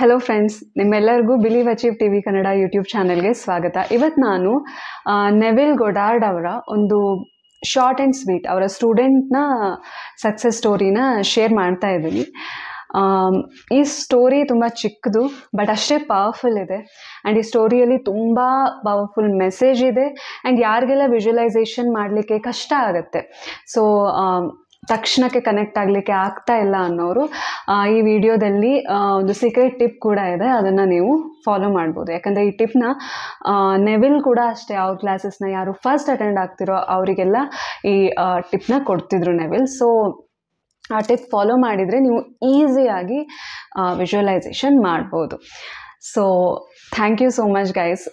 hello friends ನಿಮ್ಮೆಲ್ಲರಿಗೂ believe achieve T V Kannada YouTube ಚಾನಲ್ಗೆ ಸ್ವಾಗತ ಇವತ್ತು ನಾನು ನೆವಿಲ್ ಗೊಡಾರ್ಡ್ ಅವರ ಒಂದು ಶಾರ್ಟ್ ಆ್ಯಂಡ್ ಸ್ವೀಟ್ ಅವರ ಸ್ಟೂಡೆಂಟ್ನ ಸಕ್ಸಸ್ ಸ್ಟೋರಿನ ಶೇರ್ ಮಾಡ್ತಾ ಇದ್ದೀನಿ ಈ ಸ್ಟೋರಿ ತುಂಬ ಚಿಕ್ಕದು ಬಟ್ ಅಷ್ಟೇ ಪವರ್ಫುಲ್ ಇದೆ ಆ್ಯಂಡ್ ಈ ಸ್ಟೋರಿಯಲ್ಲಿ ತುಂಬ ಪವರ್ಫುಲ್ ಮೆಸೇಜ್ ಇದೆ ಆ್ಯಂಡ್ ಯಾರಿಗೆಲ್ಲ ವಿಜುವಲೈಸೇಷನ್ ಮಾಡಲಿಕ್ಕೆ ಕಷ್ಟ ಆಗುತ್ತೆ ಸೊ ತಕ್ಷಣಕ್ಕೆ ಕನೆಕ್ಟ್ ಆಗಲಿಕ್ಕೆ ಆಗ್ತಾ ಇಲ್ಲ ಅನ್ನೋರು ಈ ವಿಡಿಯೋದಲ್ಲಿ ಒಂದು ಸೀಕ್ರೆಟ್ ಟಿಪ್ ಕೂಡ ಇದೆ ಅದನ್ನು ನೀವು ಫಾಲೋ ಮಾಡ್ಬೋದು ಯಾಕಂದರೆ ಈ ಟಿಪ್ನ ನೆವಿಲ್ ಕೂಡ ಅಷ್ಟೇ ಅವ್ರ ಕ್ಲಾಸಸ್ನ ಯಾರು ಫಸ್ಟ್ ಅಟೆಂಡ್ ಆಗ್ತಿರೋ ಅವರಿಗೆಲ್ಲ ಈ ಟಿಪ್ನ ಕೊಡ್ತಿದ್ರು ನೆವಿಲ್ ಸೊ ಆ ಟಿಪ್ ಫಾಲೋ ಮಾಡಿದರೆ ನೀವು ಈಸಿಯಾಗಿ ವಿಜುವಲೈಸೇಷನ್ ಮಾಡ್ಬೋದು so thank you so much guys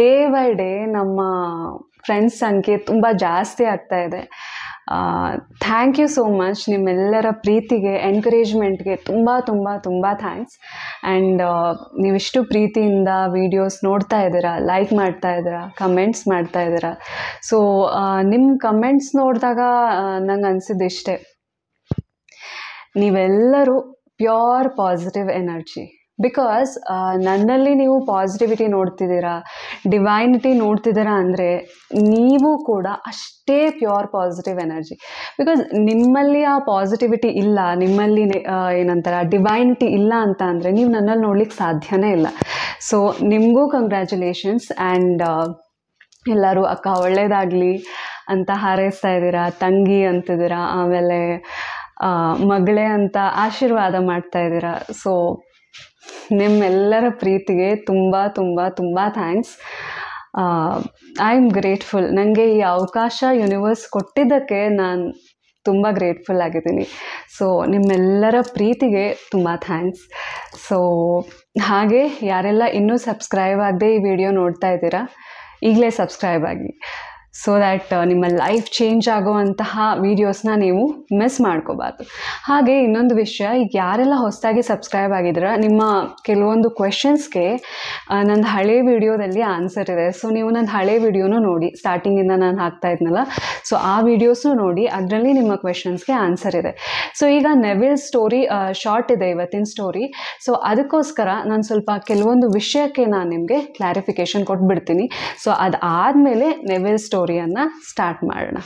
day by day ನಮ್ಮ ಫ್ರೆಂಡ್ಸ್ ಸಂಖ್ಯೆ ತುಂಬ ಜಾಸ್ತಿ ಆಗ್ತಾ ಇದೆ ಥ್ಯಾಂಕ್ ಯು ಸೋ ಮಚ್ ನಿಮ್ಮೆಲ್ಲರ ಪ್ರೀತಿಗೆ ಎನ್ಕರೇಜ್ಮೆಂಟ್ಗೆ ತುಂಬ ತುಂಬ ತುಂಬ ಥ್ಯಾಂಕ್ಸ್ ಆ್ಯಂಡ್ ನೀವಿಷ್ಟು ಪ್ರೀತಿಯಿಂದ ವೀಡಿಯೋಸ್ ನೋಡ್ತಾ ಇದ್ದೀರಾ ಲೈಕ್ ಮಾಡ್ತಾ ಇದ್ದೀರಾ ಕಮೆಂಟ್ಸ್ ಮಾಡ್ತಾ ಇದ್ದೀರಾ ಸೊ ನಿಮ್ಮ ಕಮೆಂಟ್ಸ್ ನೋಡಿದಾಗ ನಂಗೆ ಅನಿಸಿದ್ದಿಷ್ಟೇ ನೀವೆಲ್ಲರೂ ಪ್ಯೂರ್ ಪಾಸಿಟಿವ್ ಎನರ್ಜಿ ಬಿಕಾಸ್ ನನ್ನಲ್ಲಿ ನೀವು ಪಾಸಿಟಿವಿಟಿ ನೋಡ್ತಿದ್ದೀರಾ ಡಿವೈನಿಟಿ ನೋಡ್ತಿದ್ದೀರಾ ಅಂದರೆ ನೀವು ಕೂಡ ಅಷ್ಟೇ ಪ್ಯೂರ್ ಪಾಸಿಟಿವ್ ಎನರ್ಜಿ ಬಿಕಾಸ್ ನಿಮ್ಮಲ್ಲಿ ಆ ಪಾಸಿಟಿವಿಟಿ ಇಲ್ಲ ನಿಮ್ಮಲ್ಲಿ ಏನಂತಾರೆ ಡಿವೈನಿಟಿ ಇಲ್ಲ ಅಂತ ಅಂದರೆ ನೀವು ನನ್ನಲ್ಲಿ ನೋಡ್ಲಿಕ್ಕೆ ಸಾಧ್ಯನೇ ಇಲ್ಲ ಸೊ ನಿಮಗೂ ಕಂಗ್ರ್ಯಾಚುಲೇಷನ್ಸ್ ಆ್ಯಂಡ್ ಎಲ್ಲರೂ ಅಕ್ಕ ಒಳ್ಳೇದಾಗಲಿ ಅಂತ ಹಾರೈಸ್ತಾ ಇದ್ದೀರಾ ತಂಗಿ ಅಂತಿದ್ದೀರಾ ಆಮೇಲೆ ಮಗಳೇ ಅಂತ ಆಶೀರ್ವಾದ ಮಾಡ್ತಾ ಇದ್ದೀರಾ ಸೊ ನಿಮ್ಮೆಲ್ಲರ ಪ್ರೀತಿಗೆ ತುಂಬ ತುಂಬ ತುಂಬ ಥ್ಯಾಂಕ್ಸ್ ಐ ಆಮ್ ಗ್ರೇಟ್ಫುಲ್ ನನಗೆ ಈ ಅವಕಾಶ ಯೂನಿವರ್ಸ್ ಕೊಟ್ಟಿದ್ದಕ್ಕೆ ನಾನು ತುಂಬ ಗ್ರೇಟ್ಫುಲ್ ಆಗಿದ್ದೀನಿ ಸೊ ನಿಮ್ಮೆಲ್ಲರ ಪ್ರೀತಿಗೆ ತುಂಬ ಥ್ಯಾಂಕ್ಸ್ ಸೊ ಹಾಗೆ ಯಾರೆಲ್ಲ ಇನ್ನೂ ಸಬ್ಸ್ಕ್ರೈಬ್ ಆಗದೆ ಈ ವಿಡಿಯೋ ನೋಡ್ತಾ ಇದ್ದೀರಾ ಈಗಲೇ ಸಬ್ಸ್ಕ್ರೈಬ್ ಆಗಿ ಸೊ ದ್ಯಾಟ್ uh, ನಿಮ್ಮ ಲೈಫ್ ಚೇಂಜ್ ಆಗುವಂತಹ ವೀಡಿಯೋಸ್ನ ನೀವು ಮಿಸ್ ಮಾಡ್ಕೋಬಾರ್ದು ಹಾಗೆ ಇನ್ನೊಂದು ವಿಷಯ ಈಗ ಯಾರೆಲ್ಲ ಹೊಸದಾಗಿ ಸಬ್ಸ್ಕ್ರೈಬ್ ಆಗಿದ್ರೆ ನಿಮ್ಮ ಕೆಲವೊಂದು ಕ್ವೆಶನ್ಸ್ಗೆ ನಂದು ಹಳೆ ವಿಡಿಯೋದಲ್ಲಿ ಆನ್ಸರ್ ಇದೆ ಸೊ ನೀವು ನನ್ನ ಹಳೆ ವಿಡಿಯೋನೂ ನೋಡಿ ಸ್ಟಾರ್ಟಿಂಗಿಂದ ನಾನು ಹಾಕ್ತಾ ಇದ್ನಲ್ಲ ಸೊ ಆ ವಿಡಿಯೋಸು ನೋಡಿ ಅದರಲ್ಲಿ ನಿಮ್ಮ ಕ್ವೆಶನ್ಸ್ಗೆ ಆನ್ಸರ್ ಇದೆ ಸೊ ಈಗ ನೆವಿಲ್ ಸ್ಟೋರಿ ಶಾರ್ಟ್ ಇದೆ ಇವತ್ತಿನ ಸ್ಟೋರಿ ಸೊ ಅದಕ್ಕೋಸ್ಕರ ನಾನು ಸ್ವಲ್ಪ ಕೆಲವೊಂದು ವಿಷಯಕ್ಕೆ ನಾನು ನಿಮಗೆ ಕ್ಲಾರಿಫಿಕೇಶನ್ ಕೊಟ್ಬಿಡ್ತೀನಿ ಸೊ ಅದಾದಮೇಲೆ ನೆವಿಲ್ ಸ್ಟೋರಿ ಸ್ಟೋರಿಯನ್ನು ಸ್ಟಾರ್ಟ್ ಮಾಡೋಣ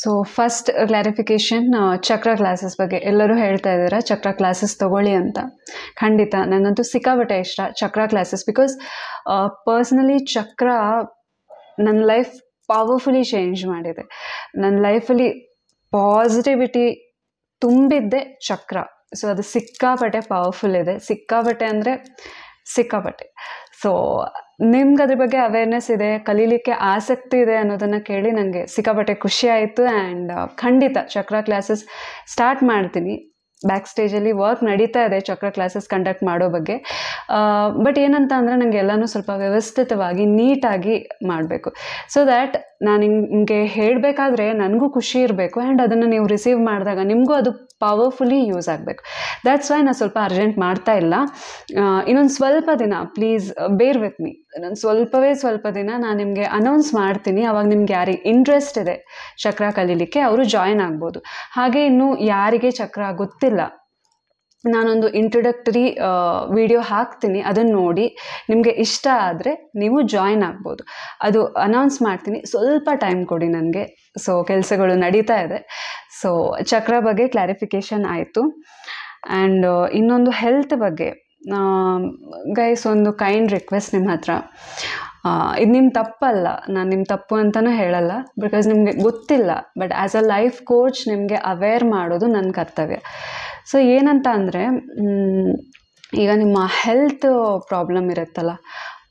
so first clarification chakra classes ಬಗ್ಗೆ ಎಲ್ಲರೂ ಹೇಳ್ತಾ ಇದ್ದಾರೆ ಚಕ್ರ ಕ್ಲಾಸಸ್ ತಗೊಳ್ಳಿ ಅಂತ ಖಂಡಿತ ನನ್ನಂತೂ ಸಿಕ್ಕಾಬಟ್ಟೆ ಇಷ್ಟ ಚಕ್ರ ಕ್ಲಾಸಸ್ ಬಿಕಾಸ್ ಪರ್ಸ್ನಲಿ ಚಕ್ರ ನನ್ನ ಲೈಫ್ ಪವರ್ಫುಲಿ ಚೇಂಜ್ ಮಾಡಿದೆ ನನ್ನ ಲೈಫಲ್ಲಿ ಪಾಸಿಟಿವಿಟಿ ತುಂಬಿದ್ದೆ ಚಕ್ರ ಸೊ ಅದು ಸಿಕ್ಕಾಪಟ್ಟೆ ಪವರ್ಫುಲ್ ಇದೆ ಸಿಕ್ಕಾಪಟ್ಟೆ ಅಂದರೆ ಸಿಕ್ಕಾಪಟ್ಟೆ ಸೊ ನಿಮ್ಗೆ ಅದ್ರ ಬಗ್ಗೆ ಅವೇರ್ನೆಸ್ ಇದೆ ಕಲೀಲಿಕ್ಕೆ ಆಸಕ್ತಿ ಇದೆ ಅನ್ನೋದನ್ನು ಕೇಳಿ ನನಗೆ ಸಿಕ್ಕಾಪಟ್ಟೆ ಖುಷಿ ಆಯಿತು ಆ್ಯಂಡ್ uh, ಖಂಡಿತ ಚಕ್ರ ಕ್ಲಾಸಸ್ ಸ್ಟಾರ್ಟ್ ಮಾಡ್ತೀನಿ ಬ್ಯಾಕ್ ಸ್ಟೇಜಲ್ಲಿ ವರ್ಕ್ ನಡೀತಾ ಇದೆ ಚಕ್ರ ಕ್ಲಾಸಸ್ ಕಂಡಕ್ಟ್ ಮಾಡೋ ಬಗ್ಗೆ ಬಟ್ ಏನಂತ ಅಂದರೆ ನನಗೆ ಎಲ್ಲನೂ ಸ್ವಲ್ಪ ವ್ಯವಸ್ಥಿತವಾಗಿ ನೀಟಾಗಿ ಮಾಡಬೇಕು ಸೊ ದ್ಯಾಟ್ ನಾನು ನಿಮಗೆ ಹೇಳಬೇಕಾದ್ರೆ ನನಗೂ ಖುಷಿ ಇರಬೇಕು ಆ್ಯಂಡ್ ಅದನ್ನು ನೀವು ರಿಸೀವ್ ಮಾಡಿದಾಗ ನಿಮಗೂ ಅದು ಪವರ್ಫುಲಿ ಯೂಸ್ ಆಗಬೇಕು ದ್ಯಾಟ್ಸ್ ವೈ ನಾನು ಸ್ವಲ್ಪ ಅರ್ಜೆಂಟ್ ಮಾಡ್ತಾ ಇಲ್ಲ ಇನ್ನೊಂದು ಸ್ವಲ್ಪ ದಿನ ಪ್ಲೀಸ್ ಬೇರ್ ವಿತ್ ಮೀ ಇನ್ನೊಂದು ಸ್ವಲ್ಪವೇ ಸ್ವಲ್ಪ ದಿನ ನಾನು ನಿಮಗೆ ಅನೌನ್ಸ್ ಮಾಡ್ತೀನಿ ಅವಾಗ ನಿಮ್ಗೆ ಯಾರಿಗೆ ಇಂಟ್ರೆಸ್ಟ್ ಇದೆ ಚಕ್ರ ಕಲೀಲಿಕ್ಕೆ ಅವರು ಜಾಯಿನ್ ಆಗ್ಬೋದು ಹಾಗೆ ಇನ್ನು ಯಾರಿಗೆ ಚಕ್ರ ಗೊತ್ತಿಲ್ಲ ನಾನೊಂದು ಇಂಟ್ರೊಡಕ್ಟರಿ ವಿಡಿಯೋ ಹಾಕ್ತೀನಿ ಅದನ್ನು ನೋಡಿ ನಿಮಗೆ ಇಷ್ಟ ಆದರೆ ನೀವು ಜಾಯಿನ್ ಆಗ್ಬೋದು ಅದು ಅನೌನ್ಸ್ ಮಾಡ್ತೀನಿ ಸ್ವಲ್ಪ ಟೈಮ್ ಕೊಡಿ ನನಗೆ ಸೊ ಕೆಲಸಗಳು ನಡೀತಾ ಇದೆ ಸೊ ಚಕ್ರ ಬಗ್ಗೆ ಕ್ಲಾರಿಫಿಕೇಷನ್ ಆಯಿತು ಆ್ಯಂಡ್ ಇನ್ನೊಂದು ಹೆಲ್ತ್ ಬಗ್ಗೆ ಗೈಸ್ ಒಂದು ಕೈಂಡ್ ರಿಕ್ವೆಸ್ಟ್ ನಿಮ್ಮ ಹತ್ರ ಇದು ನಿಮ್ಮ ತಪ್ಪಲ್ಲ ನಾನು ನಿಮ್ಮ ತಪ್ಪು ಅಂತಲೂ ಹೇಳಲ್ಲ ಬಿಕಾಸ್ ನಿಮಗೆ ಗೊತ್ತಿಲ್ಲ but as a life coach ನಿಮಗೆ ಅವೇರ್ ಮಾಡೋದು ನನ್ನ ಕರ್ತವ್ಯ ಸೊ ಏನಂತ ಅಂದರೆ ಈಗ ನಿಮ್ಮ ಹೆಲ್ತ್ ಪ್ರಾಬ್ಲಮ್ ಇರುತ್ತಲ್ಲ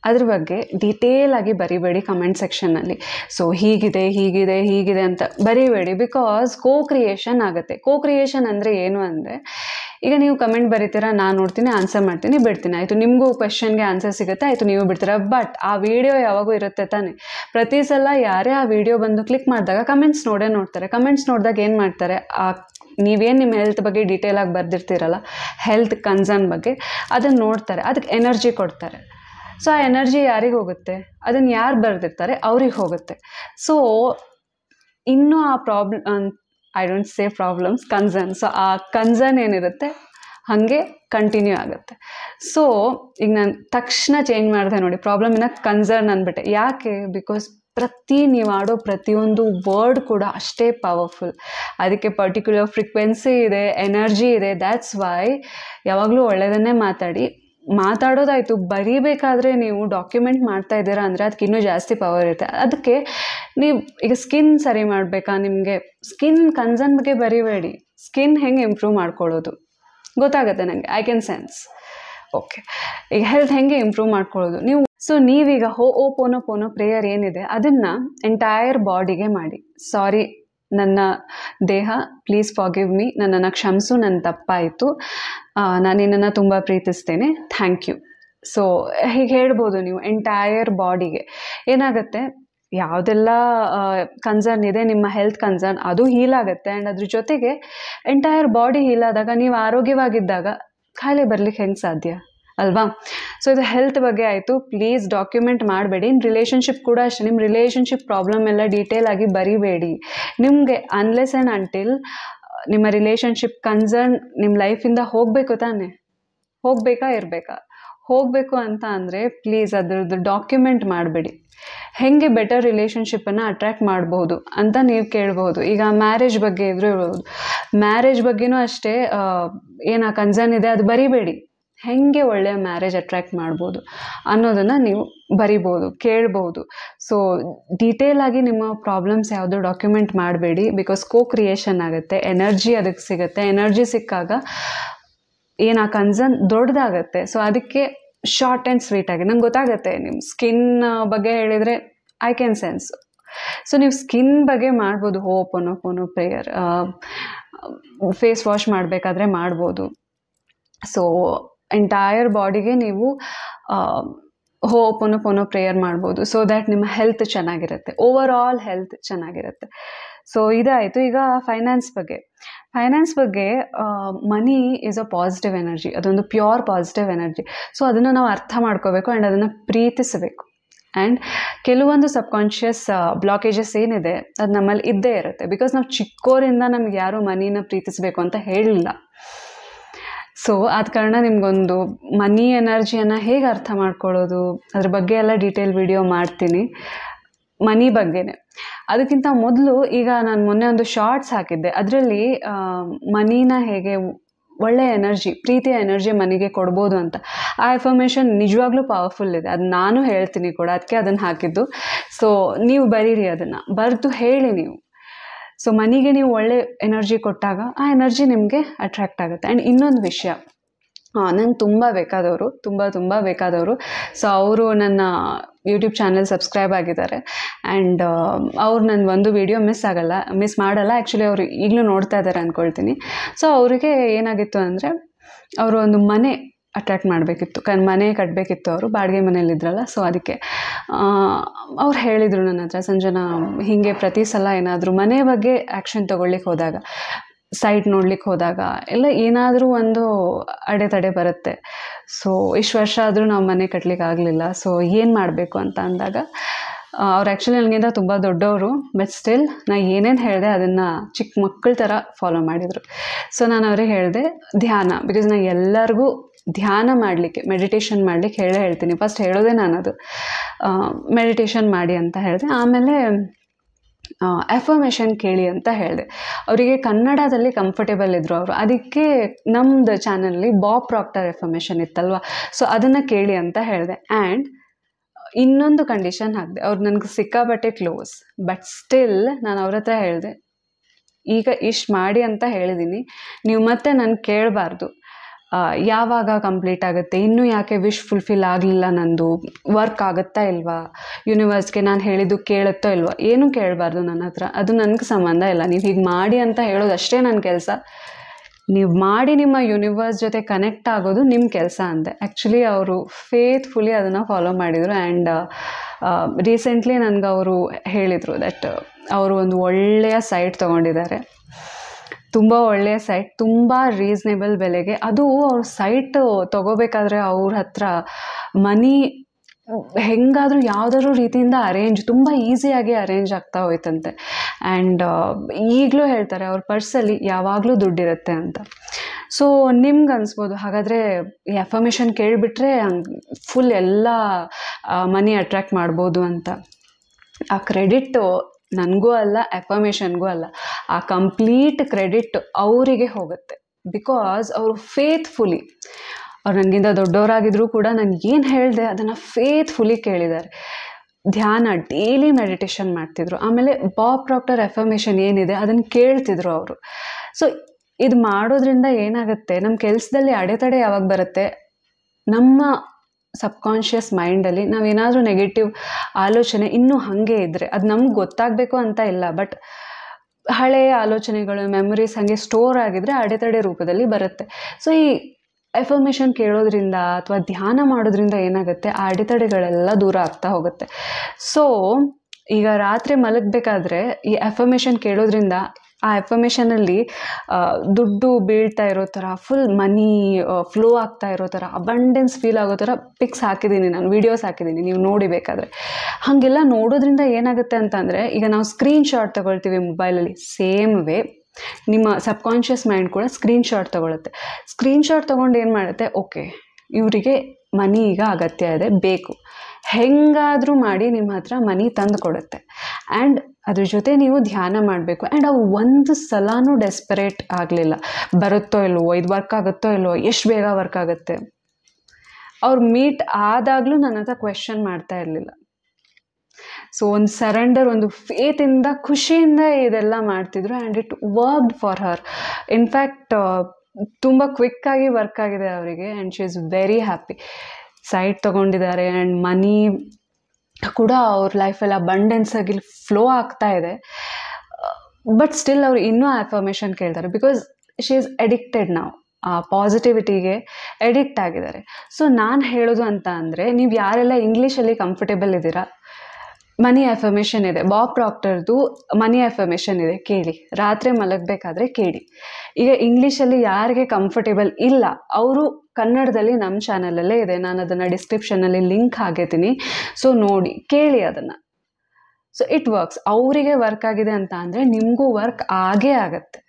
ಅದ್ರ ಬಗ್ಗೆ ಡೀಟೇಲ್ ಆಗಿ ಬರಿಬೇಡಿ ಕಮೆಂಟ್ ಸೆಕ್ಷನ್ನಲ್ಲಿ ಸೊ ಹೀಗಿದೆ ಹೀಗಿದೆ ಹೀಗಿದೆ ಅಂತ ಬರಿಬೇಡಿ ಬಿಕಾಸ್ ಕೋ ಕ್ರಿಯೇಷನ್ ಆಗುತ್ತೆ ಕೋ ಕ್ರಿಯೇಷನ್ ಅಂದರೆ ಏನು ಅಂದರೆ ಈಗ ನೀವು ಕಮೆಂಟ್ ಬರೀತೀರಾ ನಾನು ನೋಡ್ತೀನಿ ಆನ್ಸರ್ ಮಾಡ್ತೀನಿ ಬಿಡ್ತೀನಿ ಆಯಿತು ನಿಮಗೂ ಕ್ವೆಶನ್ಗೆ ಆನ್ಸರ್ ಸಿಗುತ್ತೆ ಆಯಿತು ನೀವು ಬಿಡ್ತೀರಾ ಬಟ್ ಆ ವಿಡಿಯೋ ಯಾವಾಗೂ ಇರುತ್ತೆ ತಾನೇ ಪ್ರತಿ ಸಲ ಯಾರೇ ಆ ವಿಡಿಯೋ ಬಂದು ಕ್ಲಿಕ್ ಮಾಡಿದಾಗ ಕಮೆಂಟ್ಸ್ ನೋಡೇ ನೋಡ್ತಾರೆ ಕಮೆಂಟ್ಸ್ ನೋಡಿದಾಗ ಏನು ಮಾಡ್ತಾರೆ ಆ ನೀವೇನು ನಿಮ್ಮ ಹೆಲ್ತ್ ಬಗ್ಗೆ ಡೀಟೇಲಾಗಿ ಬರೆದಿರ್ತೀರಲ್ಲ ಹೆಲ್ತ್ ಕನ್ಸರ್ನ್ ಬಗ್ಗೆ ಅದನ್ನು ನೋಡ್ತಾರೆ ಅದಕ್ಕೆ ಎನರ್ಜಿ ಕೊಡ್ತಾರೆ ಸೊ ಆ ಎನರ್ಜಿ ಯಾರಿಗೆ ಹೋಗುತ್ತೆ ಅದನ್ನು ಯಾರು ಬರೆದಿರ್ತಾರೆ ಅವ್ರಿಗೆ ಹೋಗುತ್ತೆ ಸೊ ಇನ್ನೂ ಆ problem I don't say problems concern so ಆ ಕನ್ಸರ್ನ್ ಏನಿರುತ್ತೆ ಹಾಗೆ ಕಂಟಿನ್ಯೂ ಆಗುತ್ತೆ ಸೊ ಈಗ ನಾನು ತಕ್ಷಣ ಚೇಂಜ್ ಮಾಡಿದೆ ನೋಡಿ ಪ್ರಾಬ್ಲಮ್ ಇನ್ನ ಕನ್ಸರ್ನ್ ಅಂದ್ಬಿಟ್ಟೆ ಯಾಕೆ ಬಿಕಾಸ್ ಪ್ರತಿ ನೀವು ಆಡೋ ಪ್ರತಿಯೊಂದು ವರ್ಡ್ ಕೂಡ ಅಷ್ಟೇ ಪವರ್ಫುಲ್ ಅದಕ್ಕೆ ಪರ್ಟಿಕ್ಯುಲರ್ ಫ್ರೀಕ್ವೆನ್ಸಿ ಇದೆ ಎನರ್ಜಿ ಇದೆ ದ್ಯಾಟ್ಸ್ ವೈ ಯಾವಾಗಲೂ ಒಳ್ಳೆಯದನ್ನೇ ಮಾತಾಡಿ ಮಾತಾಡೋದಾಯಿತು ಬರೀಬೇಕಾದ್ರೆ ನೀವು ಡಾಕ್ಯುಮೆಂಟ್ ಮಾಡ್ತಾ ಇದ್ದೀರಾ ಅಂದರೆ ಅದಕ್ಕೆ ಇನ್ನೂ ಜಾಸ್ತಿ ಪವರ್ ಇರುತ್ತೆ ಅದಕ್ಕೆ ನೀವು ಈಗ ಸ್ಕಿನ್ ಸರಿ ಮಾಡಬೇಕಾ ನಿಮಗೆ ಸ್ಕಿನ್ ಕನ್ಸರ್ನ್ ಬಗ್ಗೆ ಬರಿಬೇಡಿ ಸ್ಕಿನ್ ಹೆಂಗೆ ಇಂಪ್ರೂವ್ ಮಾಡ್ಕೊಳ್ಳೋದು ಗೊತ್ತಾಗುತ್ತೆ ನನಗೆ ಐ ಕ್ಯಾನ್ ಸೆನ್ಸ್ ಓಕೆ ಈಗ ಹೆಲ್ತ್ ಹೆಂಗೆ ಇಂಪ್ರೂವ್ ಮಾಡ್ಕೊಳ್ಳೋದು ನೀವು ಸೊ ನೀವೀಗ ಹೋ ಓ ಪೋನೋ ಪೋನೋ ಪ್ರೇಯರ್ ಏನಿದೆ ಅದನ್ನು ಎಂಟೈರ್ ಬಾಡಿಗೆ ಮಾಡಿ ಸಾರಿ ನನ್ನ ದೇಹ ಪ್ಲೀಸ್ ಫಾಗಿವ್ ಮೀ ನನ್ನನ್ನು ಕ್ಷಮಿಸು ನನ್ನ ತಪ್ಪಾಯಿತು ನಾನು ನಿನ್ನನ್ನು ತುಂಬ ಪ್ರೀತಿಸ್ತೇನೆ ಥ್ಯಾಂಕ್ ಯು ಸೊ ಹೀಗೆ ಹೇಳ್ಬೋದು ನೀವು ಎಂಟೈರ್ ಬಾಡಿಗೆ ಏನಾಗುತ್ತೆ ಯಾವುದೆಲ್ಲ ಕನ್ಸರ್ನ್ ಇದೆ ನಿಮ್ಮ ಹೆಲ್ತ್ ಕನ್ಸರ್ನ್ ಅದು ಹೀಲ್ ಆಗುತ್ತೆ ಆ್ಯಂಡ್ ಅದ್ರ ಜೊತೆಗೆ ಎಂಟೈರ್ ಬಾಡಿ ಹೀಲ್ ಆದಾಗ ನೀವು ಆರೋಗ್ಯವಾಗಿದ್ದಾಗ ಖಾಯಿಲೆ ಬರಲಿಕ್ಕೆ ಹೆಂಗೆ ಸಾಧ್ಯ ಅಲ್ವಾ ಸೊ ಇದು ಹೆಲ್ತ್ ಬಗ್ಗೆ ಆಯಿತು ಪ್ಲೀಸ್ ಡಾಕ್ಯುಮೆಂಟ್ ಮಾಡಬೇಡಿ ನಿಮ್ಮ ರಿಲೇಷನ್ಶಿಪ್ ಕೂಡ ಅಷ್ಟೇ ನಿಮ್ಮ ರಿಲೇಷನ್ಶಿಪ್ ಪ್ರಾಬ್ಲಮ್ ಎಲ್ಲ ಡೀಟೇಲ್ ಆಗಿ ಬರಿಬೇಡಿ ನಿಮಗೆ ಅನ್ಲೆಸ್ ಆ್ಯಂಡ್ ಅಂಟಿಲ್ ನಿಮ್ಮ ರಿಲೇಷನ್ಶಿಪ್ ಕನ್ಸರ್ನ್ ನಿಮ್ಮ ಲೈಫಿಂದ ಹೋಗಬೇಕು ತಾನೆ ಹೋಗಬೇಕಾ ಇರಬೇಕಾ ಹೋಗಬೇಕು ಅಂತ ಅಂದರೆ ಪ್ಲೀಸ್ ಅದರದ್ದು ಡಾಕ್ಯುಮೆಂಟ್ ಮಾಡಬೇಡಿ ಹೆಂಗೆ ಬೆಟರ್ ರಿಲೇಷನ್ಶಿಪ್ಪನ್ನು ಅಟ್ರ್ಯಾಕ್ಟ್ ಮಾಡ್ಬೋದು ಅಂತ ನೀವು ಕೇಳಬಹುದು ಈಗ ಮ್ಯಾರೇಜ್ ಬಗ್ಗೆ ಇದ್ರೂ ಹೇಳ್ಬೋದು ಮ್ಯಾರೇಜ್ ಬಗ್ಗೆನೂ ಅಷ್ಟೇ ಆ ಕನ್ಸರ್ನ್ ಇದೆ ಅದು ಬರಿಬೇಡಿ ಹೆಂಗೆ ಒಳ್ಳೆಯ ಮ್ಯಾರೇಜ್ ಅಟ್ರ್ಯಾಕ್ಟ್ ಮಾಡ್ಬೋದು ಅನ್ನೋದನ್ನು ನೀವು ಬರಿಬೋದು ಕೇಳ್ಬೋದು ಸೊ ಡೀಟೇಲ್ ನಿಮ್ಮ ಪ್ರಾಬ್ಲಮ್ಸ್ ಯಾವುದು ಡಾಕ್ಯುಮೆಂಟ್ ಮಾಡಬೇಡಿ ಬಿಕಾಸ್ ಕೋ ಕ್ರಿಯೇಷನ್ ಆಗುತ್ತೆ ಎನರ್ಜಿ ಅದಕ್ಕೆ ಸಿಗುತ್ತೆ ಎನರ್ಜಿ ಸಿಕ್ಕಾಗ ಏನು ಆ ಕನ್ಸರ್ನ್ ದೊಡ್ಡದಾಗತ್ತೆ ಸೊ ಅದಕ್ಕೆ ಶಾರ್ಟ್ ಆ್ಯಂಡ್ ಆಗಿ ನಂಗೆ ಗೊತ್ತಾಗುತ್ತೆ ನಿಮ್ಮ ಸ್ಕಿನ್ ಬಗ್ಗೆ ಹೇಳಿದರೆ ಐ ಕ್ಯಾನ್ ಸೆನ್ಸ್ ಸೊ ನೀವು ಸ್ಕಿನ್ ಬಗ್ಗೆ ಮಾಡ್ಬೋದು ಹೋ ಅನ್ನೋ ಫೋನು ಪ್ರೇಯರ್ ಫೇಸ್ ವಾಶ್ ಮಾಡಬೇಕಾದ್ರೆ ಮಾಡ್ಬೋದು ಸೊ ಎಂಟೈರ್ ಬಾಡಿಗೆ ನೀವು ಹೋ ಓಪನ್ ಪ್ರೇಯರ್ ಮಾಡ್ಬೋದು ಸೊ ದ್ಯಾಟ್ ನಿಮ್ಮ ಹೆಲ್ತ್ ಚೆನ್ನಾಗಿರುತ್ತೆ ಓವರ್ ಆಲ್ ಹೆಲ್ತ್ ಚೆನ್ನಾಗಿರುತ್ತೆ ಸೊ ಇದಾಯಿತು ಈಗ ಫೈನಾನ್ಸ್ ಬಗ್ಗೆ ಫೈನಾನ್ಸ್ ಬಗ್ಗೆ money is a positive energy ಅದೊಂದು ಪ್ಯೂರ್ ಪಾಸಿಟಿವ್ ಎನರ್ಜಿ ಸೊ ಅದನ್ನು ನಾವು ಅರ್ಥ ಮಾಡ್ಕೋಬೇಕು ಆ್ಯಂಡ್ ಅದನ್ನು ಪ್ರೀತಿಸಬೇಕು ಆ್ಯಂಡ್ ಕೆಲವೊಂದು ಸಬ್ಕಾನ್ಷಿಯಸ್ ಬ್ಲಾಕೇಜಸ್ ಏನಿದೆ ಅದು ನಮ್ಮಲ್ಲಿ ಇದ್ದೇ ಇರುತ್ತೆ ಬಿಕಾಸ್ ನಾವು ಚಿಕ್ಕೋರಿಂದ ನಮ್ಗೆ ಯಾರೂ ಮನಿನ ಪ್ರೀತಿಸಬೇಕು ಅಂತ ಹೇಳಿಲ್ಲ ಸೊ ಆದ ಕಾರಣ ನಿಮ್ಗೊಂದು ಮನಿ ಎನರ್ಜಿಯನ್ನು ಹೇಗೆ ಅರ್ಥ ಮಾಡ್ಕೊಳ್ಳೋದು ಅದ್ರ ಬಗ್ಗೆ ಎಲ್ಲ ಡೀಟೇಲ್ ವಿಡಿಯೋ ಮಾಡ್ತೀನಿ ಮನಿ ಬಗ್ಗೆನೆ ಅದಕ್ಕಿಂತ ಮೊದಲು ಈಗ ನಾನು ಮೊನ್ನೆ ಒಂದು ಶಾರ್ಟ್ಸ್ ಹಾಕಿದ್ದೆ ಅದರಲ್ಲಿ ಮನಿನ ಹೇಗೆ ಒಳ್ಳೆಯ ಎನರ್ಜಿ ಪ್ರೀತಿಯ ಎನರ್ಜಿ ಮನೆಗೆ ಕೊಡ್ಬೋದು ಅಂತ ಆ ಇನ್ಫರ್ಮೇಷನ್ ನಿಜವಾಗ್ಲೂ ಪವರ್ಫುಲ್ ಇದೆ ಅದು ನಾನು ಹೇಳ್ತೀನಿ ಕೂಡ ಅದಕ್ಕೆ ಅದನ್ನು ಹಾಕಿದ್ದು ಸೊ ನೀವು ಬರೀರಿ ಅದನ್ನು ಬರೆದು ಹೇಳಿ ನೀವು ಸೊ ಮನೆಗೆ ನೀವು ಒಳ್ಳೆ ಎನರ್ಜಿ ಕೊಟ್ಟಾಗ ಆ ಎನರ್ಜಿ ನಿಮಗೆ ಅಟ್ರ್ಯಾಕ್ಟ್ ಆಗುತ್ತೆ ಆ್ಯಂಡ್ ಇನ್ನೊಂದು ವಿಷಯ ನಂಗೆ ತುಂಬ ಬೇಕಾದವರು ತುಂಬ ತುಂಬ ಬೇಕಾದವರು ಸೊ ಅವರು ನನ್ನ ಯೂಟ್ಯೂಬ್ ಚಾನಲ್ ಸಬ್ಸ್ಕ್ರೈಬ್ ಆಗಿದ್ದಾರೆ ಆ್ಯಂಡ್ uh, ಅವ್ರು ನನ್ನ ಒಂದು ವಿಡಿಯೋ ಮಿಸ್ ಆಗಲ್ಲ ಮಿಸ್ ಮಾಡಲ್ಲ ಆ್ಯಕ್ಚುಲಿ ಅವರು ಈಗಲೂ ನೋಡ್ತಾ ಇದ್ದಾರೆ ಅಂದ್ಕೊಳ್ತೀನಿ ಸೊ ಅವರಿಗೆ ಏನಾಗಿತ್ತು ಅಂದರೆ ಅವರು ಒಂದು ಮನೆ ಅಟ್ರ್ಯಾಕ್ಟ್ ಮಾಡಬೇಕಿತ್ತು ಕನ್ ಮನೆ ಕಟ್ಟಬೇಕಿತ್ತು ಅವರು ಬಾಡಿಗೆ ಮನೆಯಲ್ಲಿದ್ದರಲ್ಲ ಸೊ ಅದಕ್ಕೆ ಅವ್ರು ಹೇಳಿದರು ನನ್ನ ಹತ್ರ ಸಂಜನಾ ಹೀಗೆ ಪ್ರತಿ ಸಲ ಏನಾದರೂ ಮನೆ ಬಗ್ಗೆ ಆ್ಯಕ್ಷನ್ ತೊಗೊಳ್ಳಿಕ್ಕೆ ಹೋದಾಗ ಸೈಟ್ ನೋಡ್ಲಿಕ್ಕೆ ಹೋದಾಗ ಎಲ್ಲ ಏನಾದರೂ ಒಂದು ಅಡೆತಡೆ ಬರುತ್ತೆ ಸೊ ಇಷ್ಟು ವರ್ಷ ಆದರೂ ನಾವು ಮನೆ ಕಟ್ಟಲಿಕ್ಕೆ ಆಗಲಿಲ್ಲ ಸೊ ಏನು ಮಾಡಬೇಕು ಅಂತ ಅಂದಾಗ ಅವ್ರು ಆ್ಯಕ್ಚುಲಿ ನನಗಿಂತ ತುಂಬ ದೊಡ್ಡವರು ಬಟ್ ಸ್ಟಿಲ್ ನಾನು ಏನೇನು ಹೇಳಿದೆ ಅದನ್ನು ಚಿಕ್ಕ ಮಕ್ಕಳ ಥರ ಫಾಲೋ ಮಾಡಿದರು ಸೊ ನಾನು ಅವ್ರಿಗೆ ಹೇಳಿದೆ ಧ್ಯಾನ ಬಿಕಾಸ್ ನಾನು ಎಲ್ಲರಿಗೂ ಧ್ಯಾನ ಮಾಡಲಿಕ್ಕೆ ಮೆಡಿಟೇಷನ್ ಮಾಡಲಿಕ್ಕೆ ಹೇಳೇ ಹೇಳ್ತೀನಿ ಫಸ್ಟ್ ಹೇಳೋದೇ ನಾನು ಅದು ಮೆಡಿಟೇಷನ್ ಮಾಡಿ ಅಂತ ಹೇಳಿದೆ ಆಮೇಲೆ ಅಫರ್ಮೇಷನ್ ಕೇಳಿ ಅಂತ ಹೇಳಿದೆ ಅವರಿಗೆ ಕನ್ನಡದಲ್ಲಿ ಕಂಫರ್ಟೇಬಲ್ ಇದ್ದರು ಅವರು ಅದಕ್ಕೆ ನಮ್ಮದು ಚಾನಲ್ಲಿ ಬಾಬ್ ಪ್ರಾಕ್ಟರ್ ಎಫರ್ಮೇಷನ್ ಇತ್ತಲ್ವ ಸೊ ಅದನ್ನು ಕೇಳಿ ಅಂತ ಹೇಳಿದೆ ಆ್ಯಂಡ್ ಇನ್ನೊಂದು ಕಂಡೀಷನ್ ಹಾಕಿದೆ ಅವ್ರು ನನಗೆ ಸಿಕ್ಕಾಬಟ್ಟೆ ಕ್ಲೋಸ್ ಬಟ್ ಸ್ಟಿಲ್ ನಾನು ಅವ್ರ ಹತ್ರ ಹೇಳಿದೆ ಈಗ ಇಷ್ಟು ಮಾಡಿ ಅಂತ ಹೇಳಿದ್ದೀನಿ ನೀವು ಮತ್ತೆ ನಾನು ಕೇಳಬಾರ್ದು ಯಾವಾಗ ಕಂಪ್ಲೀಟ್ ಆಗುತ್ತೆ ಇನ್ನೂ ಯಾಕೆ ವಿಶ್ ಫುಲ್ಫಿಲ್ ಆಗಲಿಲ್ಲ ನಂದು ವರ್ಕ್ ಆಗುತ್ತಾ ಇಲ್ವಾ ಯೂನಿವರ್ಸ್ಗೆ ನಾನು ಹೇಳಿದ್ದು ಕೇಳುತ್ತೋ ಇಲ್ವಾ ಏನೂ ಕೇಳಬಾರ್ದು ನನ್ನ ಹತ್ರ ಅದು ನನಗೆ ಸಂಬಂಧ ಇಲ್ಲ ನೀವು ಹೀಗೆ ಮಾಡಿ ಅಂತ ಹೇಳೋದು ಅಷ್ಟೇ ನನ್ನ ಕೆಲಸ ನೀವು ಮಾಡಿ ನಿಮ್ಮ ಯೂನಿವರ್ಸ್ ಜೊತೆ ಕನೆಕ್ಟ್ ಆಗೋದು ನಿಮ್ಮ ಕೆಲಸ ಅಂತೆ ಆ್ಯಕ್ಚುಲಿ ಅವರು ಫೇತ್ಫುಲಿ ಅದನ್ನು ಫಾಲೋ ಮಾಡಿದರು ಆ್ಯಂಡ್ ರೀಸೆಂಟ್ಲಿ ನನಗೆ ಅವರು ಹೇಳಿದರು ದಟ್ ಅವರು ಒಂದು ಒಳ್ಳೆಯ ಸೈಟ್ ತೊಗೊಂಡಿದ್ದಾರೆ ತುಂಬ ಒಳ್ಳೆಯ ಸೈಟ್ ತುಂಬ ರೀಸ್ನೇಬಲ್ ಬೆಲೆಗೆ ಅದು ಅವ್ರ ಸೈಟ್ ತೊಗೋಬೇಕಾದ್ರೆ ಅವ್ರ ಹತ್ರ ಮನಿ ಹೆಂಗಾದರೂ ಯಾವುದಾದ್ರೂ ರೀತಿಯಿಂದ ಅರೇಂಜ್ ತುಂಬ ಈಸಿಯಾಗಿ ಅರೇಂಜ್ ಆಗ್ತಾ ಹೋಯ್ತಂತೆ ಆ್ಯಂಡ್ ಈಗಲೂ ಹೇಳ್ತಾರೆ ಅವ್ರ ಪರ್ಸಲ್ಲಿ ಯಾವಾಗಲೂ ದುಡ್ಡಿರುತ್ತೆ ಅಂತ ಸೊ ನಿಮ್ಗೆ ಅನಿಸ್ಬೋದು ಹಾಗಾದರೆ ಈ ಅಫರ್ಮೇಷನ್ ಕೇಳಿಬಿಟ್ರೆ ಫುಲ್ ಎಲ್ಲ ಮನಿ ಅಟ್ರ್ಯಾಕ್ಟ್ ಮಾಡ್ಬೋದು ಅಂತ ಆ ಕ್ರೆಡಿಟ್ಟು ನನಗೂ ಅಲ್ಲ ಎಫರ್ಮೇಷನ್ಗೂ ಅಲ್ಲ ಆ ಕಂಪ್ಲೀಟ್ ಕ್ರೆಡಿಟ್ ಅವರಿಗೆ ಹೋಗುತ್ತೆ ಬಿಕಾಸ್ ಅವರು ಫೇತ್ಫುಲಿ ಅವ್ರು ನನಗಿಂತ ದೊಡ್ಡವರಾಗಿದ್ದರೂ ಕೂಡ ನಾನು ಏನು ಹೇಳಿದೆ ಅದನ್ನು ಫೇತ್ಫುಲಿ ಕೇಳಿದ್ದಾರೆ ಧ್ಯಾನ ಡೈಲಿ ಮೆಡಿಟೇಷನ್ ಮಾಡ್ತಿದ್ರು ಆಮೇಲೆ ಬಾಬ್ ಪ್ರಾಪ್ಟರ್ ಎಫರ್ಮೇಷನ್ ಏನಿದೆ ಅದನ್ನು ಕೇಳ್ತಿದ್ರು ಅವರು ಸೊ ಇದು ಮಾಡೋದ್ರಿಂದ ಏನಾಗುತ್ತೆ ನಮ್ಮ ಕೆಲಸದಲ್ಲಿ ಅಡೆತಡೆ ಯಾವಾಗ ಬರುತ್ತೆ ನಮ್ಮ ಸಬ್ಕಾನ್ಷಿಯಸ್ ಮೈಂಡಲ್ಲಿ ನಾವೇನಾದರೂ ನೆಗೆಟಿವ್ ಆಲೋಚನೆ ಇನ್ನೂ ಹಾಗೆ ಇದ್ದರೆ ಅದು ನಮ್ಗೆ ಗೊತ್ತಾಗಬೇಕು ಅಂತ ಇಲ್ಲ ಬಟ್ ಹಳೆಯ ಆಲೋಚನೆಗಳು ಮೆಮೊರೀಸ್ ಹಾಗೆ ಸ್ಟೋರ್ ಆಗಿದ್ರೆ ಅಡೆತಡೆ ರೂಪದಲ್ಲಿ ಬರುತ್ತೆ ಸೊ ಈ ಎಫರ್ಮೇಷನ್ ಕೇಳೋದ್ರಿಂದ ಅಥವಾ ಧ್ಯಾನ ಮಾಡೋದ್ರಿಂದ ಏನಾಗುತ್ತೆ ಆ ಅಡೆತಡೆಗಳೆಲ್ಲ ದೂರ ಆಗ್ತಾ ಹೋಗುತ್ತೆ ಸೊ ಈಗ ರಾತ್ರಿ ಮಲಗಬೇಕಾದ್ರೆ ಈ ಎಫರ್ಮೇಷನ್ ಕೇಳೋದ್ರಿಂದ ಆ ಎಫಮೇಷನಲ್ಲಿ ದುಡ್ಡು ಬೀಳ್ತಾ ಇರೋ ಥರ ಫುಲ್ ಮನಿ ಫ್ಲೋ ಆಗ್ತಾ ಇರೋ ಥರ ಅಬಂಡೆನ್ಸ್ ಫೀಲ್ ಆಗೋ ಥರ ಪಿಕ್ಸ್ ಹಾಕಿದ್ದೀನಿ ನಾನು ವೀಡಿಯೋಸ್ ಹಾಕಿದ್ದೀನಿ ನೀವು ನೋಡಿಬೇಕಾದ್ರೆ ಹಾಗೆಲ್ಲ ನೋಡೋದ್ರಿಂದ ಏನಾಗುತ್ತೆ ಅಂತಂದರೆ ಈಗ ನಾವು ಸ್ಕ್ರೀನ್ ಶಾಟ್ ತೊಗೊಳ್ತೀವಿ ಮೊಬೈಲಲ್ಲಿ ಸೇಮ್ ವೇ ನಿಮ್ಮ ಸಬ್ಕಾನ್ಷಿಯಸ್ ಮೈಂಡ್ ಕೂಡ ಸ್ಕ್ರೀನ್ ಶಾಟ್ ತೊಗೊಳುತ್ತೆ ಸ್ಕ್ರೀನ್ ಶಾಟ್ ತೊಗೊಂಡು ಏನು ಮಾಡುತ್ತೆ ಓಕೆ ಇವರಿಗೆ ಮನಿ ಈಗ ಅಗತ್ಯ ಇದೆ ಬೇಕು ಹೆಂಗಾದರೂ ಮಾಡಿ ನಿಮ್ಮ ಹತ್ರ ಮನಿ ತಂದು ಕೊಡುತ್ತೆ ಆ್ಯಂಡ್ ಅದ್ರ ಜೊತೆ ನೀವು ಧ್ಯಾನ ಮಾಡಬೇಕು ಆ್ಯಂಡ್ ಅವು ಒಂದು ಸಲನೂ ಡೆಸ್ಪರೇಟ್ ಆಗಲಿಲ್ಲ ಬರುತ್ತೋ ಇಲ್ವೋ ಇದು ವರ್ಕ್ ಆಗುತ್ತೋ ಇಲ್ವೋ ಎಷ್ಟು ಬೇಗ ವರ್ಕ್ ಆಗುತ್ತೆ ಅವ್ರು ಮೀಟ್ ಆದಾಗಲೂ ನನ್ನ ಹತ್ರ ಕ್ವೆಶನ್ ಮಾಡ್ತಾ ಇರಲಿಲ್ಲ ಸೊ ಒಂದು ಸರೆಂಡರ್ ಒಂದು ಫೇತಿಂದ ಖುಷಿಯಿಂದ ಇದೆಲ್ಲ ಮಾಡ್ತಿದ್ರು and it worked for her in fact ತುಂಬ ಕ್ವಿಕ್ಕಾಗಿ ವರ್ಕ್ ಆಗಿದೆ ಅವರಿಗೆ and she is very happy side ತಗೊಂಡಿದ್ದಾರೆ ಆ್ಯಂಡ್ ಮನಿ ಕೂಡ ಅವ್ರ ಲೈಫಲ್ಲಿ ಅಬಂಡೆನ್ಸ್ ಆಗಿ ಫ್ಲೋ ಆಗ್ತಾ ಇದೆ ಬಟ್ ಸ್ಟಿಲ್ ಅವ್ರು ಇನ್ನೂ ಆಫರ್ಮೇಷನ್ ಕೇಳ್ತಾರೆ ಬಿಕಾಸ್ ಶಿ ಈಸ್ ಎಡಿಕ್ಟೆಡ್ ನಾವು ಆ ಪಾಸಿಟಿವಿಟಿಗೆ ಎಡಿಕ್ಟ್ ಆಗಿದ್ದಾರೆ ಸೊ ನಾನು ಹೇಳೋದು ಅಂತ ಅಂದರೆ ನೀವು ಯಾರೆಲ್ಲ ಇಂಗ್ಲೀಷಲ್ಲಿ ಕಂಫರ್ಟೇಬಲ್ ಇದ್ದೀರಾ ಮನಿ ಅಫರ್ಮೇಷನ್ ಇದೆ ಬಾಬ್ ಪ್ರಾಕ್ಟರ್ದು ಮನಿ ಅಫರ್ಮೇಷನ್ ಇದೆ ಕೇಳಿ ರಾತ್ರಿ ಮಲಗಬೇಕಾದ್ರೆ ಕೇಳಿ ಈಗ ಇಂಗ್ಲೀಷಲ್ಲಿ ಯಾರಿಗೆ ಕಂಫರ್ಟೇಬಲ್ ಇಲ್ಲ ಅವರು ಕನ್ನಡದಲ್ಲಿ ನಮ್ಮ ಚಾನಲಲ್ಲೇ ಇದೆ ನಾನು ಅದನ್ನು ಡಿಸ್ಕ್ರಿಪ್ಷನಲ್ಲಿ ಲಿಂಕ್ ಹಾಕಿದ್ದೀನಿ ಸೊ ನೋಡಿ ಕೇಳಿ ಅದನ್ನು ಸೊ ಇಟ್ ವರ್ಕ್ಸ್ ಅವರಿಗೆ ವರ್ಕ್ ಆಗಿದೆ ಅಂತ ಅಂದರೆ ನಿಮಗೂ ವರ್ಕ್ ಆಗೇ ಆಗುತ್ತೆ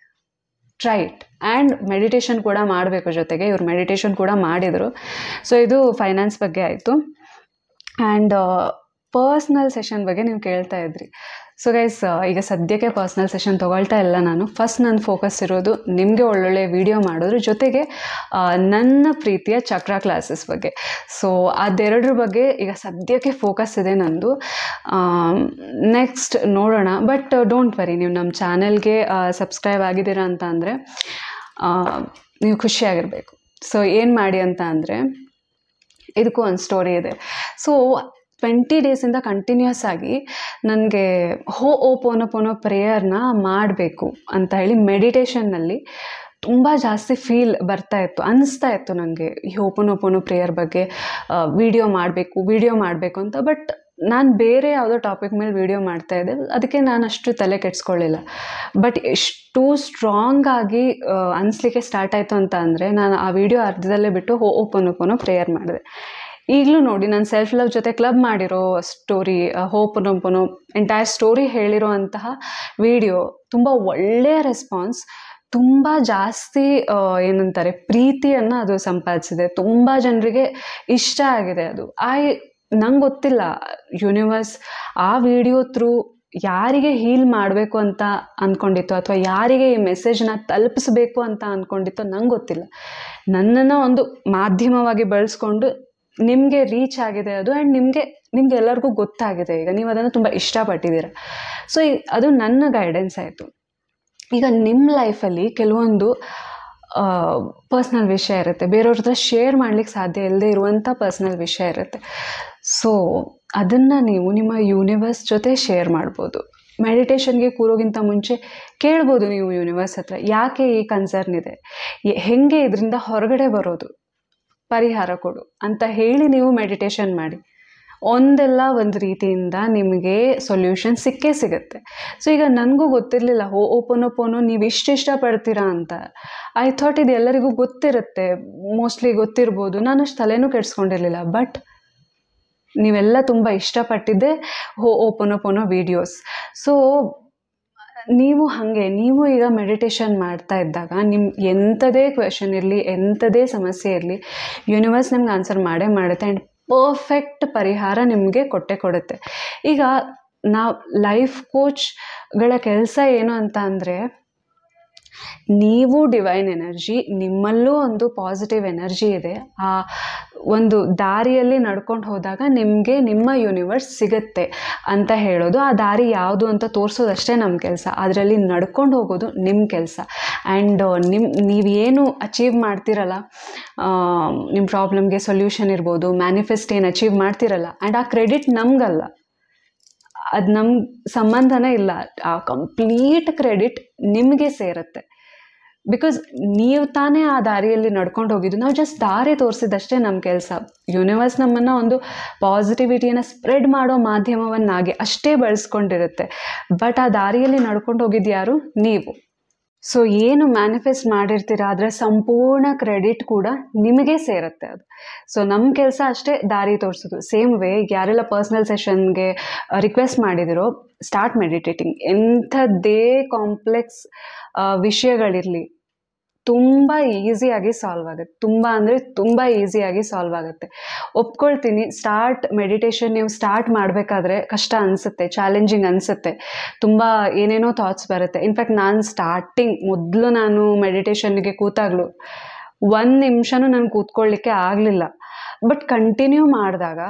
ಟ್ರೈಟ್ ಆ್ಯಂಡ್ ಮೆಡಿಟೇಷನ್ ಕೂಡ ಮಾಡಬೇಕು ಜೊತೆಗೆ ಇವರು ಮೆಡಿಟೇಷನ್ ಕೂಡ ಮಾಡಿದರು ಸೊ ಇದು ಫೈನಾನ್ಸ್ ಬಗ್ಗೆ ಆಯಿತು ಆ್ಯಂಡ್ ಪರ್ಸ್ನಲ್ ಸೆಷನ್ ಬಗ್ಗೆ ನೀವು ಕೇಳ್ತಾ ಇದ್ರಿ ಸೊ ಗೈಸ್ uh, ಈಗ ಸದ್ಯಕ್ಕೆ ಪರ್ಸ್ನಲ್ ಸೆಷನ್ ತೊಗೊಳ್ತಾ ಇಲ್ಲ ನಾನು ಫಸ್ಟ್ ನನ್ನ ಫೋಕಸ್ ಇರೋದು ನಿಮಗೆ ಒಳ್ಳೊಳ್ಳೆ ವಿಡಿಯೋ ಮಾಡೋದ್ರ ಜೊತೆಗೆ ನನ್ನ ಪ್ರೀತಿಯ ಚಕ್ರ ಕ್ಲಾಸಸ್ ಬಗ್ಗೆ ಸೊ ಅದೆರಡರ ಬಗ್ಗೆ ಈಗ ಸದ್ಯಕ್ಕೆ ಫೋಕಸ್ ಇದೆ ನಂದು ನೆಕ್ಸ್ಟ್ ನೋಡೋಣ ಬಟ್ ಡೋಂಟ್ ವರಿ ನೀವು ನಮ್ಮ ಚಾನೆಲ್ಗೆ ಸಬ್ಸ್ಕ್ರೈಬ್ ಆಗಿದ್ದೀರಾ ಅಂತ ಅಂದರೆ ನೀವು ಖುಷಿಯಾಗಿರಬೇಕು ಸೊ ಏನು ಮಾಡಿ ಅಂತ ಅಂದರೆ ಇದಕ್ಕೂ ಒಂದು ಸ್ಟೋರಿ ಇದೆ ಸೊ ಟ್ವೆಂಟಿ ಡೇಸಿಂದ ಕಂಟಿನ್ಯೂಸ್ ಆಗಿ ನನಗೆ ಹೋ ಓ ಪೋನೋ ಪೋನೋ ಪ್ರೇಯರ್ನ ಮಾಡಬೇಕು ಅಂತ ಹೇಳಿ ಮೆಡಿಟೇಷನ್ನಲ್ಲಿ ತುಂಬ ಜಾಸ್ತಿ ಫೀಲ್ ಬರ್ತಾ ಇತ್ತು ಅನ್ನಿಸ್ತಾ ಇತ್ತು ನನಗೆ ಈ ಓಪನ್ ಪ್ರೇಯರ್ ಬಗ್ಗೆ ವಿಡಿಯೋ ಮಾಡಬೇಕು ವಿಡಿಯೋ ಮಾಡಬೇಕು ಅಂತ ಬಟ್ ನಾನು ಬೇರೆ ಯಾವುದೋ ಟಾಪಿಕ್ ಮೇಲೆ ವೀಡಿಯೋ ಇದ್ದೆ ಅದಕ್ಕೆ ನಾನು ಅಷ್ಟು ತಲೆ ಕೆಡ್ಸ್ಕೊಳ್ಳಿಲ್ಲ ಬಟ್ ಎಷ್ಟು ಸ್ಟ್ರಾಂಗ್ ಆಗಿ ಅನಿಸ್ಲಿಕ್ಕೆ ಸ್ಟಾರ್ಟ್ ಆಯಿತು ಅಂತ ಅಂದರೆ ನಾನು ಆ ವಿಡಿಯೋ ಅರ್ಧದಲ್ಲೇ ಬಿಟ್ಟು ಓಪನ್ ಓಪನು ಪ್ರೇಯರ್ ಮಾಡಿದೆ ಈಗಲೂ ನೋಡಿ ನಾನು ಸೆಲ್ಫ್ ಲವ್ ಜೊತೆ ಕ್ಲಬ್ ಮಾಡಿರೋ ಸ್ಟೋರಿ ಹೋಪ್ ಹೋಪನೊಂಪನೋ ಎಂಟೈರ್ ಸ್ಟೋರಿ ಹೇಳಿರೋ ಅಂತಹ ವಿಡಿಯೋ ತುಂಬ ಒಳ್ಳೆಯ ರೆಸ್ಪಾನ್ಸ್ ತುಂಬ ಜಾಸ್ತಿ ಏನಂತಾರೆ ಪ್ರೀತಿಯನ್ನು ಅದು ಸಂಪಾದಿಸಿದೆ ತುಂಬ ಜನರಿಗೆ ಇಷ್ಟ ಆಗಿದೆ ಅದು ಆ ನಂಗೆ ಗೊತ್ತಿಲ್ಲ ಯೂನಿವರ್ಸ್ ಆ ವಿಡಿಯೋ ಥ್ರೂ ಯಾರಿಗೆ ಹೀಲ್ ಮಾಡಬೇಕು ಅಂತ ಅಂದ್ಕೊಂಡಿತ್ತು ಅಥವಾ ಯಾರಿಗೆ ಈ ಮೆಸೇಜ್ನ ತಲುಪಿಸ್ಬೇಕು ಅಂತ ಅಂದ್ಕೊಂಡಿತ್ತು ನಂಗೆ ಗೊತ್ತಿಲ್ಲ ನನ್ನನ್ನು ಒಂದು ಮಾಧ್ಯಮವಾಗಿ ಬಳಸ್ಕೊಂಡು ನಿಮಗೆ ರೀಚ್ ಆಗಿದೆ ಅದು ಆ್ಯಂಡ್ ನಿಮಗೆ ನಿಮ್ಗೆ ಎಲ್ಲರಿಗೂ ಗೊತ್ತಾಗಿದೆ ಈಗ ನೀವು ಅದನ್ನು ತುಂಬ ಇಷ್ಟಪಟ್ಟಿದ್ದೀರ ಸೊ ಅದು ನನ್ನ ಗೈಡೆನ್ಸ್ ಆಯಿತು ಈಗ ನಿಮ್ಮ ಲೈಫಲ್ಲಿ ಕೆಲವೊಂದು ಪರ್ಸ್ನಲ್ ವಿಷಯ ಇರುತ್ತೆ ಬೇರೆಯವ್ರ ಹತ್ರ ಶೇರ್ ಮಾಡ್ಲಿಕ್ಕೆ ಸಾಧ್ಯ ಇಲ್ಲದೆ ಇರುವಂಥ ಪರ್ಸ್ನಲ್ ವಿಷಯ ಇರುತ್ತೆ ಸೊ ಅದನ್ನು ನೀವು ನಿಮ್ಮ ಯೂನಿವರ್ಸ್ ಜೊತೆ ಶೇರ್ ಮಾಡ್ಬೋದು ಮೆಡಿಟೇಷನ್ಗೆ ಕೂರೋಗಿಂತ ಮುಂಚೆ ಕೇಳ್ಬೋದು ನೀವು ಯೂನಿವರ್ಸ್ ಹತ್ರ ಯಾಕೆ ಈ ಕನ್ಸರ್ನ್ ಇದೆ ಹೆಂಗೆ ಇದರಿಂದ ಹೊರಗಡೆ ಬರೋದು ಪರಿಹಾರ ಕೊಡು ಅಂತ ಹೇಳಿ ನೀವು ಮೆಡಿಟೇಷನ್ ಮಾಡಿ ಒಂದೆಲ್ಲ ಒಂದು ರೀತಿಯಿಂದ ನಿಮಗೆ ಸೊಲ್ಯೂಷನ್ ಸಿಕ್ಕೇ ಸಿಗುತ್ತೆ ಸೊ ಈಗ ನನಗೂ ಗೊತ್ತಿರಲಿಲ್ಲ ಓ ಓಪನು ನೀವು ಇಷ್ಟು ಇಷ್ಟಪಡ್ತೀರಾ ಅಂತ ಐ ಥಾಟ್ ಇದು ಎಲ್ಲರಿಗೂ ಗೊತ್ತಿರುತ್ತೆ ಮೋಸ್ಟ್ಲಿ ಗೊತ್ತಿರ್ಬೋದು ನಾನು ಅಷ್ಟು ತಲೆನೂ ಕೆಡ್ಸ್ಕೊಂಡಿರಲಿಲ್ಲ ಬಟ್ ನೀವೆಲ್ಲ ತುಂಬ ಇಷ್ಟಪಟ್ಟಿದ್ದೆ ಹೋ ಓಪನೋ ವಿಡಿಯೋಸ್ ಸೊ ನೀವು ಹಾಗೆ ನೀವು ಈಗ ಮೆಡಿಟೇಷನ್ ಮಾಡ್ತಾ ಇದ್ದಾಗ ನಿಮ್ಮ ಎಂಥದೇ ಕ್ವೆಶನ್ ಇರಲಿ ಎಂಥದೇ ಸಮಸ್ಯೆ ಇರಲಿ ಯೂನಿವರ್ಸ್ ನಿಮ್ಗೆ ಆನ್ಸರ್ ಮಾಡೇ ಮಾಡುತ್ತೆ ಆ್ಯಂಡ್ ಪರ್ಫೆಕ್ಟ್ ಪರಿಹಾರ ನಿಮಗೆ ಕೊಟ್ಟೆ ಕೊಡುತ್ತೆ ಈಗ ನಾವು ಲೈಫ್ ಕೋಚ್ಗಳ ಕೆಲಸ ಏನು ಅಂತ ಅಂದರೆ ನೀವು ಡಿವೈನ್ ಎನರ್ಜಿ ನಿಮ್ಮಲ್ಲೂ ಒಂದು ಪಾಸಿಟಿವ್ ಎನರ್ಜಿ ಇದೆ ಆ ಒಂದು ದಾರಿಯಲ್ಲಿ ನಡ್ಕೊಂಡು ಹೋದಾಗ ನಿಮಗೆ ನಿಮ್ಮ ಯೂನಿವರ್ಸ್ ಸಿಗುತ್ತೆ ಅಂತ ಹೇಳೋದು ಆ ದಾರಿ ಯಾವುದು ಅಂತ ತೋರಿಸೋದಷ್ಟೇ ನಮ್ಮ ಕೆಲಸ ಅದರಲ್ಲಿ ನಡ್ಕೊಂಡು ಹೋಗೋದು ನಿಮ್ಮ ಕೆಲಸ ಆ್ಯಂಡ್ ನಿಮ್ಮ ನೀವೇನು ಅಚೀವ್ ಮಾಡ್ತಿರಲ್ಲ ನಿಮ್ಮ ಪ್ರಾಬ್ಲಮ್ಗೆ ಸೊಲ್ಯೂಷನ್ ಇರ್ಬೋದು ಮ್ಯಾನಿಫೆಸ್ಟ್ ಏನು ಅಚೀವ್ ಮಾಡ್ತಿರಲ್ಲ ಆ್ಯಂಡ್ ಆ ಕ್ರೆಡಿಟ್ ನಮಗಲ್ಲ ಅದು ನಮ್ಮ ಸಂಬಂಧನೇ ಇಲ್ಲ ಆ ಕಂಪ್ಲೀಟ್ ಕ್ರೆಡಿಟ್ ನಿಮಗೆ ಸೇರುತ್ತೆ ಬಿಕಾಸ್ ನೀವು ತಾನೇ ಆ ದಾರಿಯಲ್ಲಿ ನಡ್ಕೊಂಡು ಹೋಗಿದ್ದು ನಾವು ಜಸ್ಟ್ ದಾರಿ ತೋರಿಸಿದಷ್ಟೇ ನಮ್ಮ ಕೆಲಸ ಯೂನಿವರ್ಸ್ ನಮ್ಮನ್ನು ಒಂದು ಪಾಸಿಟಿವಿಟಿಯನ್ನು ಸ್ಪ್ರೆಡ್ ಮಾಡೋ ಮಾಧ್ಯಮವನ್ನಾಗಿ ಅಷ್ಟೇ ಬಳಸ್ಕೊಂಡಿರುತ್ತೆ ಬಟ್ ಆ ದಾರಿಯಲ್ಲಿ ನಡ್ಕೊಂಡು ಹೋಗಿದ್ದು ಯಾರು ನೀವು ಸೊ ಏನು ಮ್ಯಾನಿಫೆಸ್ಟ್ ಮಾಡಿರ್ತೀರ ಆದರೆ ಸಂಪೂರ್ಣ ಕ್ರೆಡಿಟ್ ಕೂಡ ನಿಮಗೆ ಸೇರುತ್ತೆ ಅದು ಸೊ ನಮ್ಮ ಕೆಲಸ ಅಷ್ಟೇ ದಾರಿ ತೋರಿಸೋದು ಸೇಮ್ ವೇ ಯಾರೆಲ್ಲ ಪರ್ಸ್ನಲ್ ಸೆಷನ್ಗೆ ರಿಕ್ವೆಸ್ಟ್ ಮಾಡಿದಿರೋ ಸ್ಟಾರ್ಟ್ ಮೆಡಿಟೇಟಿಂಗ್ ಎಂಥದ್ದೇ ಕಾಂಪ್ಲೆಕ್ಸ್ ವಿಷಯಗಳಿರಲಿ ತುಂಬ ಈಸಿಯಾಗಿ ಸಾಲ್ವ್ ಆಗುತ್ತೆ ತುಂಬ ಅಂದರೆ ತುಂಬ ಈಸಿಯಾಗಿ ಸಾಲ್ವ್ ಆಗುತ್ತೆ ಒಪ್ಕೊಳ್ತೀನಿ ಸ್ಟಾರ್ಟ್ ಮೆಡಿಟೇಷನ್ ನೀವು ಸ್ಟಾರ್ಟ್ ಮಾಡಬೇಕಾದ್ರೆ ಕಷ್ಟ ಅನಿಸುತ್ತೆ ಚಾಲೆಂಜಿಂಗ್ ಅನಿಸುತ್ತೆ ತುಂಬ ಏನೇನೋ ಥಾಟ್ಸ್ ಬರುತ್ತೆ ಇನ್ಫ್ಯಾಕ್ಟ್ ನಾನು ಸ್ಟಾರ್ಟಿಂಗ್ ಮೊದಲು ನಾನು ಮೆಡಿಟೇಷನ್ಗೆ ಕೂತಾಗಲೂ ಒಂದು ನಿಮಿಷನೂ ನಾನು ಕೂತ್ಕೊಳ್ಳಿಕ್ಕೆ ಆಗಲಿಲ್ಲ ಬಟ್ ಕಂಟಿನ್ಯೂ ಮಾಡಿದಾಗ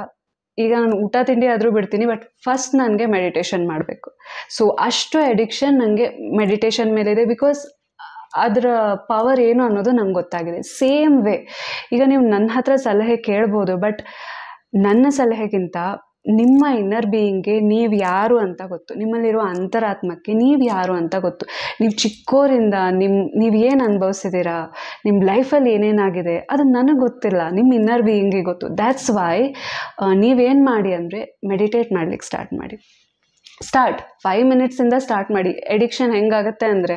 ಈಗ ನಾನು ಊಟ ತಿಂಡಿ ಆದರೂ ಬಿಡ್ತೀನಿ ಬಟ್ ಫಸ್ಟ್ ನನಗೆ ಮೆಡಿಟೇಷನ್ ಮಾಡಬೇಕು ಸೊ ಅಷ್ಟು ಅಡಿಕ್ಷನ್ ನನಗೆ ಮೆಡಿಟೇಷನ್ ಮೇಲಿದೆ ಬಿಕಾಸ್ ಅದರ ಪವರ್ ಏನು ಅನ್ನೋದು ನಂಗೆ ಗೊತ್ತಾಗಿದೆ ಸೇಮ್ ವೇ ಈಗ ನೀವು ನನ್ನ ಹತ್ರ ಸಲಹೆ ಕೇಳ್ಬೋದು ಬಟ್ ನನ್ನ ಸಲಹೆಗಿಂತ ನಿಮ್ಮ ಇನ್ನರ್ ಬೀಯಿಂಗ್ಗೆ ನೀವು ಯಾರು ಅಂತ ಗೊತ್ತು ನಿಮ್ಮಲ್ಲಿರುವ ಅಂತರಾತ್ಮಕ್ಕೆ ನೀವು ಯಾರು ಅಂತ ಗೊತ್ತು ನೀವು ಚಿಕ್ಕೋರಿಂದ ನಿಮ್ಮ ನೀವು ಏನು ಅನುಭವಿಸಿದ್ದೀರಾ ನಿಮ್ಮ ಲೈಫಲ್ಲಿ ಏನೇನಾಗಿದೆ ಅದು ನನಗೆ ಗೊತ್ತಿಲ್ಲ ನಿಮ್ಮ ಇನ್ನರ್ ಬೀಯಿಂಗಿಗೆ ಗೊತ್ತು ದ್ಯಾಟ್ಸ್ ವೈ ನೀವೇನು ಮಾಡಿ ಅಂದರೆ ಮೆಡಿಟೇಟ್ ಮಾಡ್ಲಿಕ್ಕೆ ಸ್ಟಾರ್ಟ್ ಮಾಡಿ ಸ್ಟಾರ್ಟ್ ಫೈವ್ ಮಿನಿಟ್ಸಿಂದ ಸ್ಟಾರ್ಟ್ ಮಾಡಿ ಎಡಿಕ್ಷನ್ ಹೆಂಗಾಗುತ್ತೆ ಅಂದರೆ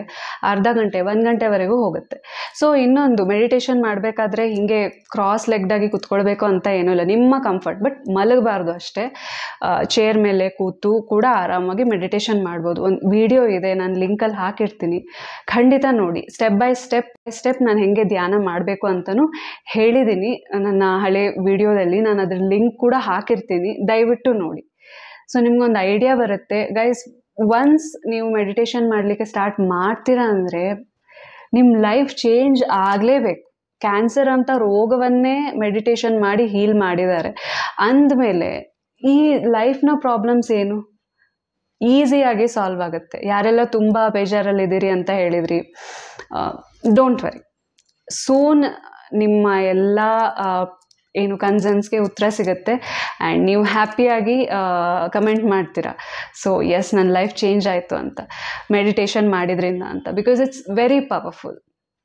ಅರ್ಧ ಗಂಟೆ ಒಂದು ಗಂಟೆವರೆಗೂ ಹೋಗುತ್ತೆ ಸೊ ಇನ್ನೊಂದು ಮೆಡಿಟೇಷನ್ ಮಾಡಬೇಕಾದ್ರೆ ಹೀಗೆ ಕ್ರಾಸ್ ಲೆಗ್ಡಾಗಿ ಕುತ್ಕೊಳ್ಬೇಕು ಅಂತ ಏನೂ ಇಲ್ಲ ನಿಮ್ಮ ಕಂಫರ್ಟ್ ಬಟ್ ಮಲಗಬಾರ್ದು ಅಷ್ಟೇ ಚೇರ್ ಮೇಲೆ ಕೂತು ಕೂಡ ಆರಾಮಾಗಿ ಮೆಡಿಟೇಷನ್ ಮಾಡ್ಬೋದು ಒಂದು ವಿಡಿಯೋ ಇದೆ ನಾನು ಲಿಂಕಲ್ಲಿ ಹಾಕಿರ್ತೀನಿ ಖಂಡಿತ ನೋಡಿ step by step by step ನಾನು ಹೇಗೆ ಧ್ಯಾನ ಮಾಡಬೇಕು ಅಂತಲೂ ಹೇಳಿದ್ದೀನಿ ನನ್ನ ಹಳೆ ವಿಡಿಯೋದಲ್ಲಿ ನಾನು ಅದ್ರ ಲಿಂಕ್ ಕೂಡ ಹಾಕಿರ್ತೀನಿ ದಯವಿಟ್ಟು ನೋಡಿ ಸೊ ನಿಮ್ಗೊಂದು ಐಡಿಯಾ ಬರುತ್ತೆ ಗೈಸ್ ಒನ್ಸ್ ನೀವು ಮೆಡಿಟೇಷನ್ ಮಾಡಲಿಕ್ಕೆ ಸ್ಟಾರ್ಟ್ ಮಾಡ್ತೀರಾ ಅಂದರೆ ನಿಮ್ಮ ಲೈಫ್ ಚೇಂಜ್ ಆಗಲೇಬೇಕು ಕ್ಯಾನ್ಸರ್ ಅಂತ ರೋಗವನ್ನೇ ಮೆಡಿಟೇಷನ್ ಮಾಡಿ ಹೀಲ್ ಮಾಡಿದ್ದಾರೆ ಅಂದಮೇಲೆ ಈ ಲೈಫ್ನ ಪ್ರಾಬ್ಲಮ್ಸ್ ಏನು ಈಸಿಯಾಗಿ ಸಾಲ್ವ್ ಆಗುತ್ತೆ ಯಾರೆಲ್ಲ ತುಂಬ ಬೇಜಾರಲ್ಲಿದ್ದೀರಿ ಅಂತ ಹೇಳಿದ್ರಿ ಡೋಂಟ್ ವರಿ ಸೋನ್ ನಿಮ್ಮ ಎಲ್ಲ ಏನು ಕನ್ಸರ್ನ್ಸ್ಗೆ ಉತ್ತರ ಸಿಗುತ್ತೆ ಆ್ಯಂಡ್ ನೀವು ಹ್ಯಾಪಿಯಾಗಿ ಕಮೆಂಟ್ ಮಾಡ್ತೀರಾ ಸೊ ಎಸ್ ನನ್ನ ಲೈಫ್ ಚೇಂಜ್ ಆಯಿತು ಅಂತ ಮೆಡಿಟೇಷನ್ ಮಾಡಿದ್ರಿಂದ ಅಂತ ಬಿಕಾಸ್ ಇಟ್ಸ್ ವೆರಿ ಪವರ್ಫುಲ್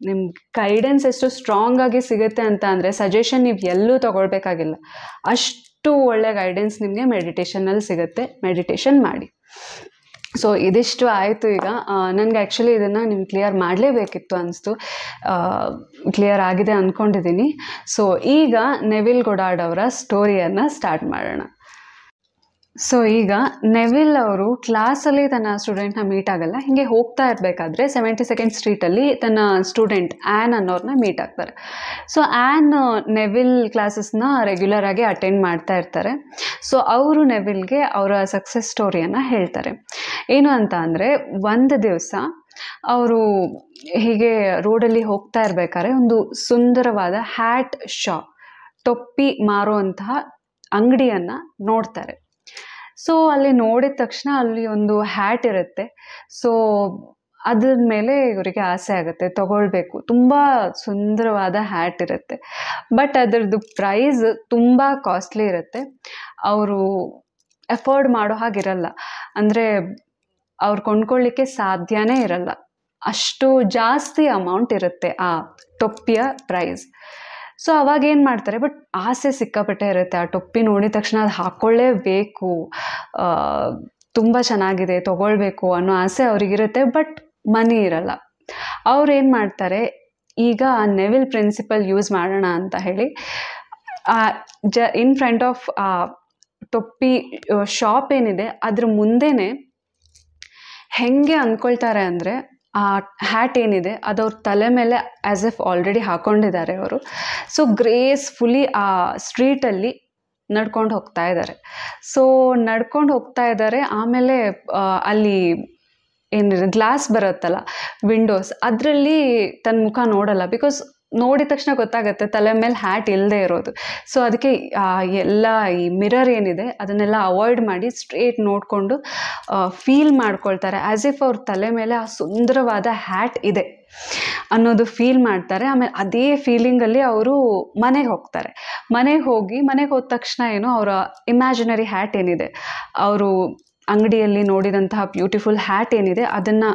ನಿಮ್ಗೆ ಗೈಡೆನ್ಸ್ ಎಷ್ಟು ಸ್ಟ್ರಾಂಗ್ ಆಗಿ ಸಿಗುತ್ತೆ ಅಂತ ಅಂದರೆ ಸಜೆಷನ್ ನೀವು ಎಲ್ಲೂ ತಗೊಳ್ಬೇಕಾಗಿಲ್ಲ ಅಷ್ಟು ಒಳ್ಳೆ ಗೈಡೆನ್ಸ್ ನಿಮಗೆ ಮೆಡಿಟೇಷನಲ್ಲಿ ಸಿಗುತ್ತೆ ಮೆಡಿಟೇಷನ್ ಮಾಡಿ ಸೊ ಇದಿಷ್ಟು ಆಯಿತು ಈಗ ನನಗೆ ಆ್ಯಕ್ಚುಲಿ ಇದನ್ನು ನಿಮ್ಗೆ ಕ್ಲಿಯರ್ ಮಾಡಲೇಬೇಕಿತ್ತು ಅನಿಸ್ತು ಕ್ಲಿಯರ್ ಆಗಿದೆ ಅಂದ್ಕೊಂಡಿದ್ದೀನಿ ಸೊ ಈಗ ನೆವಿಲ್ ಗೊಡಾಡ್ ಅವರ ಸ್ಟೋರಿಯನ್ನು ಸ್ಟಾರ್ಟ್ ಮಾಡೋಣ ಸೊ ಈಗ ನೆವಿಲ್ ಅವರು ಕ್ಲಾಸಲ್ಲಿ ತನ್ನ ಸ್ಟೂಡೆಂಟ್ನ ಮೀಟ್ ಆಗಲ್ಲ ಹೀಗೆ ಹೋಗ್ತಾ ಇರಬೇಕಾದ್ರೆ ಸೆವೆಂಟಿ ಸೆಕೆಂಡ್ ಸ್ಟ್ರೀಟಲ್ಲಿ ತನ್ನ ಸ್ಟೂಡೆಂಟ್ ಆ್ಯನ್ ಅನ್ನೋರನ್ನ ಮೀಟ್ ಆಗ್ತಾರೆ ಸೊ ಆ್ಯನ್ ನೆವಿಲ್ ಕ್ಲಾಸಸ್ನ ರೆಗ್ಯುಲರ್ ಆಗಿ ಅಟೆಂಡ್ ಮಾಡ್ತಾ ಇರ್ತಾರೆ ಸೊ ಅವರು ನೆವಿಲ್ಗೆ ಅವರ ಸಕ್ಸಸ್ ಸ್ಟೋರಿಯನ್ನು ಹೇಳ್ತಾರೆ ಏನು ಅಂತ ಅಂದರೆ ಒಂದು ದಿವಸ ಅವರು ಹೀಗೆ ರೋಡಲ್ಲಿ ಹೋಗ್ತಾ ಇರ್ಬೇಕಾದ್ರೆ ಒಂದು ಸುಂದರವಾದ ಹ್ಯಾಟ್ ಶಾ ಟೊಪ್ಪಿ ಮಾರುವಂತಹ ಅಂಗಡಿಯನ್ನು ನೋಡ್ತಾರೆ ಸೊ ಅಲ್ಲಿ ನೋಡಿದ ತಕ್ಷಣ ಅಲ್ಲಿ ಒಂದು ಹ್ಯಾಟ್ ಇರುತ್ತೆ ಸೊ ಅದ್ರ ಮೇಲೆ ಇವರಿಗೆ ಆಸೆ ಆಗುತ್ತೆ ತಗೊಳ್ಬೇಕು ತುಂಬ ಸುಂದರವಾದ ಹ್ಯಾಟ್ ಇರುತ್ತೆ ಬಟ್ ಅದರದ್ದು ಪ್ರೈಸ್ ತುಂಬ ಕಾಸ್ಟ್ಲಿ ಇರುತ್ತೆ ಅವರು ಎಫೋರ್ಡ್ ಮಾಡೋ ಹಾಗಿರಲ್ಲ ಅಂದರೆ ಅವ್ರು ಕೊಂಡ್ಕೊಳ್ಳಿಕ್ಕೆ ಸಾಧ್ಯನೇ ಇರಲ್ಲ ಅಷ್ಟು ಜಾಸ್ತಿ ಅಮೌಂಟ್ ಇರುತ್ತೆ ಆ ಟೊಪ್ಪಿಯ ಪ್ರೈಸ್ ಸೊ ಅವಾಗ ಏನು ಮಾಡ್ತಾರೆ ಬಟ್ ಆಸೆ ಸಿಕ್ಕಾಪಟ್ಟೆ ಇರುತ್ತೆ ಆ ಟೊಪ್ಪಿ ನೋಡಿದ ತಕ್ಷಣ ಅದು ಹಾಕ್ಕೊಳ್ಳೇಬೇಕು ತುಂಬ ಚೆನ್ನಾಗಿದೆ ತೊಗೊಳ್ಬೇಕು ಅನ್ನೋ ಆಸೆ ಅವ್ರಿಗಿರುತ್ತೆ ಬಟ್ ಮನಿ ಇರಲ್ಲ ಅವ್ರು ಏನು ಮಾಡ್ತಾರೆ ಈಗ ಆ ನೆವಿಲ್ ಪ್ರಿನ್ಸಿಪಲ್ ಯೂಸ್ ಮಾಡೋಣ ಅಂತ ಹೇಳಿ ಜ ಇನ್ ಫ್ರಂಟ್ ಆಫ್ ಟೊಪ್ಪಿ ಶಾಪ್ ಏನಿದೆ ಅದ್ರ ಮುಂದೆನೇ ಹೆಂಗೆ ಅಂದ್ಕೊಳ್ತಾರೆ ಅಂದರೆ ಆ ಹ್ಯಾಟ್ ಏನಿದೆ ಅದು ಅವ್ರ ತಲೆ ಮೇಲೆ ಆ್ಯಸ್ ಎಫ್ ಆಲ್ರೆಡಿ ಹಾಕೊಂಡಿದ್ದಾರೆ ಅವರು ಸೊ ಗ್ರೇಸ್ಫುಲಿ ಆ ಸ್ಟ್ರೀಟಲ್ಲಿ ನಡ್ಕೊಂಡು ಹೋಗ್ತಾ ಇದ್ದಾರೆ ಸೊ ನಡ್ಕೊಂಡು ಹೋಗ್ತಾ ಇದ್ದಾರೆ ಆಮೇಲೆ ಅಲ್ಲಿ ಏನಿದೆ ಗ್ಲಾಸ್ ಬರುತ್ತಲ್ಲ ವಿಂಡೋಸ್ ಅದರಲ್ಲಿ ತನ್ನ ಮುಖ ನೋಡಲ್ಲ ಬಿಕಾಸ್ ನೋಡಿದ ತಕ್ಷಣ ಗೊತ್ತಾಗುತ್ತೆ ತಲೆ ಮೇಲೆ ಹ್ಯಾಟ್ ಇಲ್ಲದೆ ಇರೋದು ಸೊ ಅದಕ್ಕೆ ಎಲ್ಲ ಈ ಮಿರರ್ ಏನಿದೆ ಅದನ್ನೆಲ್ಲ ಅವಾಯ್ಡ್ ಮಾಡಿ ಸ್ಟ್ರೇಟ್ ನೋಡಿಕೊಂಡು ಫೀಲ್ ಮಾಡ್ಕೊಳ್ತಾರೆ ಆ್ಯಸ್ ಇಫ್ ಅವ್ರ ತಲೆ ಮೇಲೆ ಆ ಸುಂದರವಾದ ಹ್ಯಾಟ್ ಇದೆ ಅನ್ನೋದು ಫೀಲ್ ಮಾಡ್ತಾರೆ ಆಮೇಲೆ ಅದೇ ಫೀಲಿಂಗಲ್ಲಿ ಅವರು ಮನೆಗೆ ಹೋಗ್ತಾರೆ ಮನೆಗೆ ಹೋಗಿ ಮನೆಗೆ ಹೋದ ತಕ್ಷಣ ಏನು ಅವರ ಇಮ್ಯಾಜಿನರಿ ಹ್ಯಾಟ್ ಏನಿದೆ ಅವರು ಅಂಗಡಿಯಲ್ಲಿ ನೋಡಿದಂತಹ ಬ್ಯೂಟಿಫುಲ್ ಹ್ಯಾಟ್ ಏನಿದೆ ಅದನ್ನು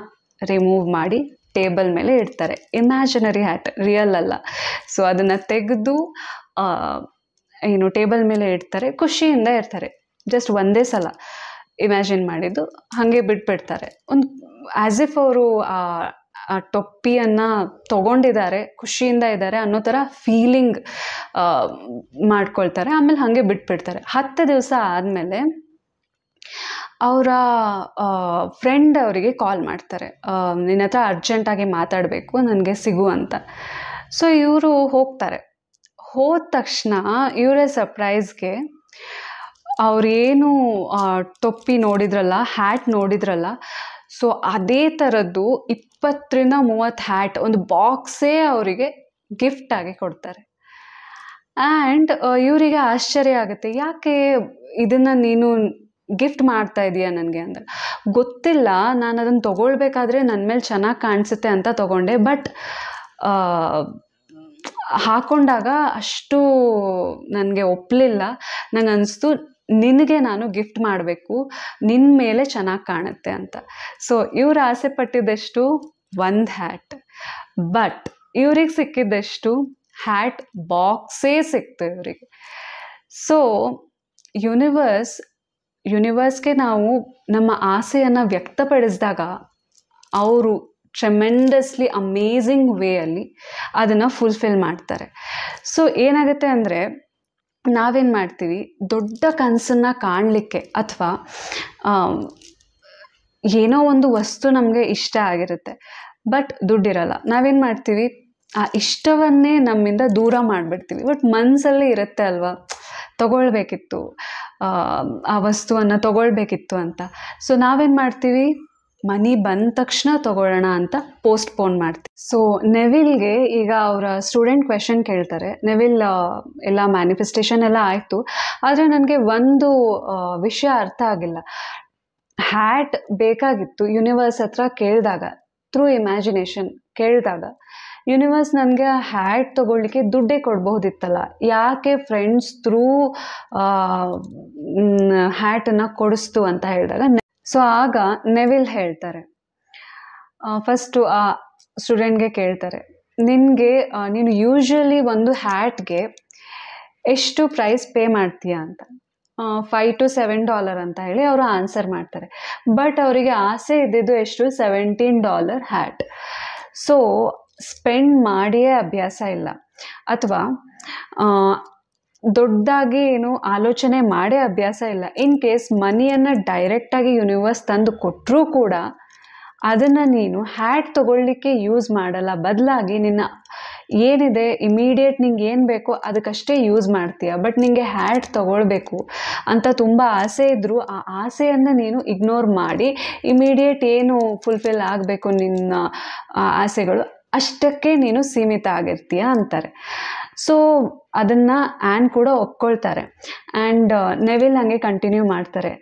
ರಿಮೂವ್ ಮಾಡಿ ಟೇಬಲ್ ಮೇಲೆ ಇಡ್ತಾರೆ ಇಮ್ಯಾಜಿನರಿ ಹ್ಯಾಟ್ ರಿಯಲ್ ಅಲ್ಲ ಸೊ ಅದನ್ನು ತೆಗೆದು ಏನು ಟೇಬಲ್ ಮೇಲೆ ಇಡ್ತಾರೆ ಖುಷಿಯಿಂದ ಇರ್ತಾರೆ ಜಸ್ಟ್ ಒಂದೇ ಸಲ ಇಮ್ಯಾಜಿನ್ ಮಾಡಿದ್ದು ಹಾಗೆ ಬಿಟ್ಬಿಡ್ತಾರೆ ಒಂದು ಆ್ಯಸ್ ಇಫ್ ಅವರು ಆ ಟೊಪ್ಪಿಯನ್ನು ತಗೊಂಡಿದ್ದಾರೆ ಖುಷಿಯಿಂದ ಇದ್ದಾರೆ ಅನ್ನೋ ಥರ ಫೀಲಿಂಗ್ ಮಾಡ್ಕೊಳ್ತಾರೆ ಆಮೇಲೆ ಹಾಗೆ ಬಿಟ್ಬಿಡ್ತಾರೆ ಹತ್ತು ದಿವಸ ಆದಮೇಲೆ ಅವರ ಫ್ರೆಂಡ್ ಅವರಿಗೆ ಕಾಲ್ ಮಾಡ್ತಾರೆ ನಿನ್ನ ಹತ್ರ ಅರ್ಜೆಂಟಾಗಿ ಮಾತಾಡಬೇಕು ನನಗೆ ಸಿಗು ಅಂತ ಸೊ ಇವರು ಹೋಗ್ತಾರೆ ಹೋದ ತಕ್ಷಣ ಇವರೇ ಸರ್ಪ್ರೈಸ್ಗೆ ಅವರೇನು ತೊಪ್ಪಿ ನೋಡಿದ್ರಲ್ಲ ಹ್ಯಾಟ್ ನೋಡಿದ್ರಲ್ಲ ಸೊ ಅದೇ ಥರದ್ದು ಇಪ್ಪತ್ತರಿಂದ ಮೂವತ್ತು ಹ್ಯಾಟ್ ಒಂದು ಬಾಕ್ಸೇ ಅವರಿಗೆ ಗಿಫ್ಟಾಗಿ ಕೊಡ್ತಾರೆ ಆ್ಯಂಡ್ ಇವರಿಗೆ ಆಶ್ಚರ್ಯ ಆಗುತ್ತೆ ಯಾಕೆ ಇದನ್ನು ನೀನು ಗಿಫ್ಟ್ ಮಾಡ್ತಾ ಇದೀಯಾ ನನಗೆ ಅಂತ ಗೊತ್ತಿಲ್ಲ ನಾನು ಅದನ್ನು ತೊಗೊಳ್ಬೇಕಾದ್ರೆ ನನ್ನ ಮೇಲೆ ಚೆನ್ನಾಗಿ ಕಾಣಿಸುತ್ತೆ ಅಂತ ತೊಗೊಂಡೆ ಬಟ್ ಹಾಕೊಂಡಾಗ ಅಷ್ಟು ನನಗೆ ಒಪ್ಪಲಿಲ್ಲ ನಂಗೆ ಅನಿಸ್ತು ನಿನಗೆ ನಾನು ಗಿಫ್ಟ್ ಮಾಡಬೇಕು ನಿನ್ನ ಮೇಲೆ ಚೆನ್ನಾಗಿ ಕಾಣುತ್ತೆ ಅಂತ ಸೊ ಇವ್ರು ಆಸೆ ಪಟ್ಟಿದ್ದಷ್ಟು ಒಂದು ಹ್ಯಾಟ್ ಬಟ್ ಇವ್ರಿಗೆ ಸಿಕ್ಕಿದ್ದಷ್ಟು ಹ್ಯಾಟ್ ಬಾಕ್ಸೇ ಸಿಕ್ತು ಇವರಿಗೆ ಸೊ ಯೂನಿವರ್ಸ್ ಯೂನಿವರ್ಸ್ಗೆ ನಾವು ನಮ್ಮ ಆಸೆಯನ್ನು ವ್ಯಕ್ತಪಡಿಸಿದಾಗ ಅವರು ಟ್ರೆಮೆಂಡಸ್ಲಿ ಅಮೇಝಿಂಗ್ ವೇಯಲ್ಲಿ ಅದನ್ನು ಫುಲ್ಫಿಲ್ ಮಾಡ್ತಾರೆ ಸೊ ಏನಾಗುತ್ತೆ ಅಂದರೆ ನಾವೇನು ಮಾಡ್ತೀವಿ ದೊಡ್ಡ ಕನಸನ್ನು ಕಾಣಲಿಕ್ಕೆ ಅಥವಾ ಏನೋ ಒಂದು ವಸ್ತು ನಮಗೆ ಇಷ್ಟ ಆಗಿರುತ್ತೆ ಬಟ್ ದುಡ್ಡಿರಲ್ಲ ನಾವೇನು ಮಾಡ್ತೀವಿ ಆ ಇಷ್ಟವನ್ನೇ ನಮ್ಮಿಂದ ದೂರ ಮಾಡಿಬಿಡ್ತೀವಿ ಬಟ್ ಮನಸ್ಸಲ್ಲೇ ಇರುತ್ತೆ ಅಲ್ವಾ ತಗೊಳ್ಬೇಕಿತ್ತು ಆ ವಸ್ತುವನ್ನು ತೊಗೊಳ್ಬೇಕಿತ್ತು ಅಂತ ಸೊ ನಾವೇನು ಮಾಡ್ತೀವಿ ಮನಿ ಬಂದ ತಕ್ಷಣ ತೊಗೊಳ್ಳೋಣ ಅಂತ ಪೋಸ್ಟ್ಪೋನ್ ಮಾಡ್ತೀವಿ ಸೊ ನೆವಿಲ್ಗೆ ಈಗ ಅವರ ಸ್ಟೂಡೆಂಟ್ ಕ್ವೆಶನ್ ಕೇಳ್ತಾರೆ ನೆವಿಲ್ ಎಲ್ಲ ಮ್ಯಾನಿಫೆಸ್ಟೇಷನ್ ಎಲ್ಲ ಆಯಿತು ಆದರೆ ನನಗೆ ಒಂದು ವಿಷಯ ಅರ್ಥ ಆಗಿಲ್ಲ ಹ್ಯಾಟ್ ಬೇಕಾಗಿತ್ತು ಯೂನಿವರ್ಸ್ ಹತ್ರ ಕೇಳಿದಾಗ ಥ್ರೂ ಇಮ್ಯಾಜಿನೇಷನ್ ಕೇಳಿದಾಗ ಯೂನಿವರ್ಸ್ ನನಗೆ ಆ ಹ್ಯಾಟ್ ತೊಗೊಳ್ಲಿಕ್ಕೆ ದುಡ್ಡೇ ಕೊಡಬಹುದಿತ್ತಲ್ಲ ಯಾಕೆ ಫ್ರೆಂಡ್ಸ್ ಥ್ರೂ ಹ್ಯಾಟನ್ನು ಕೊಡಿಸ್ತು ಅಂತ ಹೇಳಿದಾಗ ಸೊ ಆಗ ನೆವಿಲ್ ಹೇಳ್ತಾರೆ ಫಸ್ಟು ಆ ಸ್ಟೂಡೆಂಟ್ಗೆ ಕೇಳ್ತಾರೆ ನಿನಗೆ ನೀನು ಯೂಶ್ವಲಿ ಒಂದು ಹ್ಯಾಟ್ಗೆ ಎಷ್ಟು ಪ್ರೈಸ್ ಪೇ ಮಾಡ್ತೀಯ ಅಂತ ಫೈ ಟು ಸೆವೆನ್ ಡಾಲರ್ ಅಂತ ಹೇಳಿ ಅವರು ಆನ್ಸರ್ ಮಾಡ್ತಾರೆ ಬಟ್ ಅವರಿಗೆ ಆಸೆ ಇದ್ದಿದ್ದು ಎಷ್ಟು seventeen dollar hat so spend ಮಾಡಿಯೇ ಅಭ್ಯಾಸ ಇಲ್ಲ ಅಥವಾ ದೊಡ್ಡದಾಗಿ ಏನು ಆಲೋಚನೆ ಮಾಡೇ ಅಭ್ಯಾಸ ಇಲ್ಲ ಇನ್ ಕೇಸ್ ಮನಿಯನ್ನು ಡೈರೆಕ್ಟಾಗಿ ಯೂನಿವರ್ಸ್ ತಂದು ಕೊಟ್ಟರೂ ಕೂಡ ಅದನ್ನು ನೀನು ಹ್ಯಾಟ್ ತಗೊಳ್ಳಿಕ್ಕೆ ಯೂಸ್ ಮಾಡಲ್ಲ ಬದಲಾಗಿ ನಿನ್ನ ಏನಿದೆ ಇಮಿಡಿಯೇಟ್ ನಿಂಗೆ ಏನು ಬೇಕೋ ಅದಕ್ಕಷ್ಟೇ ಯೂಸ್ ಮಾಡ್ತೀಯ ಬಟ್ ನಿಂಗೆ ಹ್ಯಾಟ್ ತಗೊಳ್ಬೇಕು ಅಂತ ತುಂಬ ಆಸೆ ಇದ್ದರೂ ಆ ಆಸೆಯನ್ನು ನೀನು ಇಗ್ನೋರ್ ಮಾಡಿ ಇಮಿಡಿಯೇಟ್ ಏನು ಫುಲ್ಫಿಲ್ ಆಗಬೇಕು ನಿನ್ನ ಆಸೆಗಳು ಅಷ್ಟಕ್ಕೆ ನೀನು ಸೀಮಿತ ಆಗಿರ್ತೀಯ ಅಂತಾರೆ ಸೊ ಅದನ್ನು ಆ್ಯನ್ ಕೂಡ ಒಪ್ಕೊಳ್ತಾರೆ ಆ್ಯಂಡ್ ನೆವಿಲ್ uh, ಹಂಗೆ ಕಂಟಿನ್ಯೂ ಮಾಡ್ತಾರೆ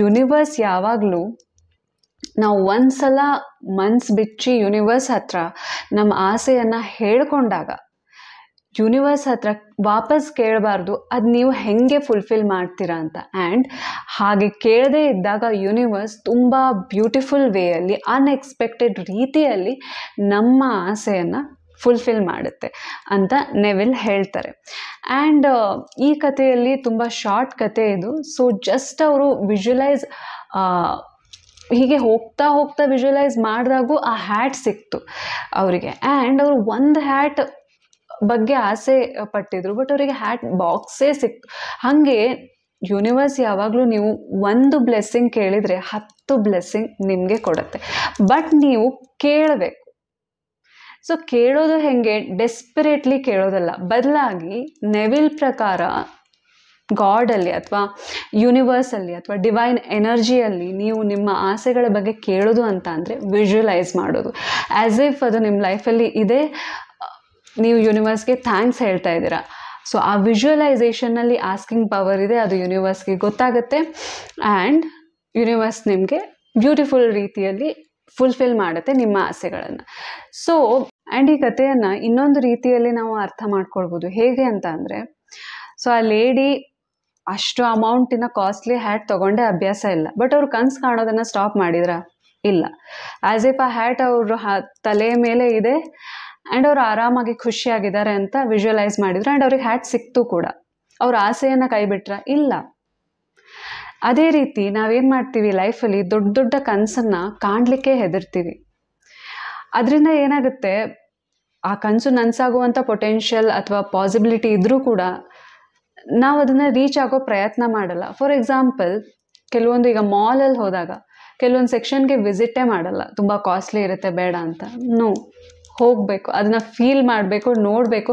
ಯೂನಿವರ್ಸ್ ಯಾವಾಗಲೂ ನಾವು ಒಂದು ಸಲ ಬಿಚ್ಚಿ ಯೂನಿವರ್ಸ್ ಹತ್ರ ನಮ್ಮ ಆಸೆಯನ್ನು ಹೇಳ್ಕೊಂಡಾಗ ಯೂನಿವರ್ಸ್ ಹತ್ರ ವಾಪಸ್ ಕೇಳಬಾರ್ದು ಅದು ನೀವು ಹೆಂಗೆ ಫುಲ್ಫಿಲ್ ಮಾಡ್ತೀರಾ ಅಂತ ಆ್ಯಂಡ್ ಹಾಗೆ ಕೇಳದೇ ಇದ್ದಾಗ ಯೂನಿವರ್ಸ್ ತುಂಬ ಬ್ಯೂಟಿಫುಲ್ ವೇಯಲ್ಲಿ ಅನ್ಎಕ್ಸ್ಪೆಕ್ಟೆಡ್ ರೀತಿಯಲ್ಲಿ ನಮ್ಮ ಆಸೆಯನ್ನು ಫುಲ್ಫಿಲ್ ಮಾಡುತ್ತೆ ಅಂತ ನೆವಿಲ್ ಹೇಳ್ತಾರೆ ಆ್ಯಂಡ್ uh, ಈ ಕಥೆಯಲ್ಲಿ ತುಂಬ ಶಾರ್ಟ್ ಕತೆ ಇದು ಸೊ ಜಸ್ಟ್ ಅವರು ವಿಜುವಲೈಸ್ ಹೀಗೆ ಹೋಗ್ತಾ ಹೋಗ್ತಾ ವಿಜುವಲೈಸ್ ಮಾಡಿದಾಗೂ ಆ ಹ್ಯಾಟ್ ಸಿಕ್ತು ಅವರಿಗೆ ಆ್ಯಂಡ್ ಅವರು ಒಂದು ಹ್ಯಾಟ್ ಬಗ್ಗೆ ಆಸೆ ಪಟ್ಟಿದ್ರು ಬಟ್ ಅವರಿಗೆ ಹ್ಯಾಟ್ ಬಾಕ್ಸೇ ಸಿಕ್ ಹಾಗೆ ಯೂನಿವರ್ಸ್ ಯಾವಾಗಲೂ ನೀವು ಒಂದು ಬ್ಲೆಸ್ಸಿಂಗ್ ಕೇಳಿದರೆ ಹತ್ತು ಬ್ಲೆಸ್ಸಿಂಗ್ ನಿಮಗೆ ಕೊಡುತ್ತೆ ಬಟ್ ನೀವು ಕೇಳಬೇಕು ಸೊ ಕೇಳೋದು ಹೇಗೆ ಡೆಸ್ಪರೇಟ್ಲಿ ಕೇಳೋದಲ್ಲ ಬದಲಾಗಿ ನೆವಿಲ್ ಪ್ರಕಾರ ಗಾಡಲ್ಲಿ ಅಥವಾ ಯೂನಿವರ್ಸಲ್ಲಿ ಅಥವಾ ಡಿವೈನ್ ಎನರ್ಜಿಯಲ್ಲಿ ನೀವು ನಿಮ್ಮ ಆಸೆಗಳ ಬಗ್ಗೆ ಕೇಳೋದು ಅಂತ ಅಂದರೆ ವಿಜುವಲೈಸ್ ಮಾಡೋದು ಆ್ಯಸ್ ಇಫ್ ಅದು ನಿಮ್ಮ ಲೈಫಲ್ಲಿ ಇದೆ ನೀವು ಯೂನಿವರ್ಸ್ಗೆ ಥ್ಯಾಂಕ್ಸ್ ಹೇಳ್ತಾ ಇದ್ದೀರಾ ಸೊ ಆ ವಿಜುವಲೈಸೇಷನ್ನಲ್ಲಿ ಆಸ್ಕಿಂಗ್ ಪವರ್ ಇದೆ ಅದು ಯೂನಿವರ್ಸ್ಗೆ ಗೊತ್ತಾಗುತ್ತೆ ಆ್ಯಂಡ್ ಯೂನಿವರ್ಸ್ ನಿಮಗೆ ಬ್ಯೂಟಿಫುಲ್ ರೀತಿಯಲ್ಲಿ ಫುಲ್ಫಿಲ್ ಮಾಡುತ್ತೆ ನಿಮ್ಮ ಆಸೆಗಳನ್ನು ಸೊ ಆ್ಯಂಡ್ ಈ ಕಥೆಯನ್ನು ಇನ್ನೊಂದು ರೀತಿಯಲ್ಲಿ ನಾವು ಅರ್ಥ ಮಾಡ್ಕೊಳ್ಬೋದು ಹೇಗೆ ಅಂತ ಅಂದರೆ ಸೊ ಆ ಲೇಡಿ ಅಷ್ಟು ಅಮೌಂಟಿನ ಕಾಸ್ಟ್ಲಿ ಹ್ಯಾಟ್ ತೊಗೊಂಡೆ ಅಭ್ಯಾಸ ಇಲ್ಲ ಬಟ್ ಅವ್ರು ಕನ್ಸು ಕಾಣೋದನ್ನು ಸ್ಟಾಪ್ ಮಾಡಿದ್ರ ಇಲ್ಲ ಆ್ಯಸ್ ಇಫ್ ಆ ಹ್ಯಾಟ್ ಅವರು ತಲೆಯ ಮೇಲೆ ಇದೆ ಆ್ಯಂಡ್ ಅವರು ಆರಾಮಾಗಿ ಖುಷಿಯಾಗಿದ್ದಾರೆ ಅಂತ ವಿಜುವಲೈಸ್ ಮಾಡಿದ್ರು ಆ್ಯಂಡ್ ಅವ್ರಿಗೆ ಹ್ಯಾಟ್ ಸಿಕ್ತು ಕೂಡ ಅವ್ರ ಆಸೆಯನ್ನು ಕೈ ಇಲ್ಲ ಅದೇ ರೀತಿ ನಾವೇನು ಮಾಡ್ತೀವಿ ಲೈಫಲ್ಲಿ ದೊಡ್ಡ ದೊಡ್ಡ ಕನಸನ್ನು ಕಾಣಲಿಕ್ಕೆ ಹೆದರ್ತೀವಿ ಅದರಿಂದ ಏನಾಗುತ್ತೆ ಆ ಕನಸು ನನಸಾಗುವಂಥ ಪೊಟೆನ್ಷಿಯಲ್ ಅಥವಾ ಪಾಸಿಬಿಲಿಟಿ ಇದ್ದರೂ ಕೂಡ ನಾವು ಅದನ್ನು ರೀಚ್ ಆಗೋ ಪ್ರಯತ್ನ ಮಾಡಲ್ಲ ಫಾರ್ ಎಕ್ಸಾಂಪಲ್ ಕೆಲವೊಂದು ಈಗ ಮಾಲಲ್ಲಿ ಹೋದಾಗ ಕೆಲವೊಂದು ಸೆಕ್ಷನ್ಗೆ ವಿಸಿಟೇ ಮಾಡಲ್ಲ ತುಂಬ ಕಾಸ್ಟ್ಲಿ ಇರುತ್ತೆ ಬೇಡ ಅಂತ ನೋ ಹೋಗಬೇಕು ಅದನ್ನು ಫೀಲ್ ಮಾಡಬೇಕು ನೋಡಬೇಕು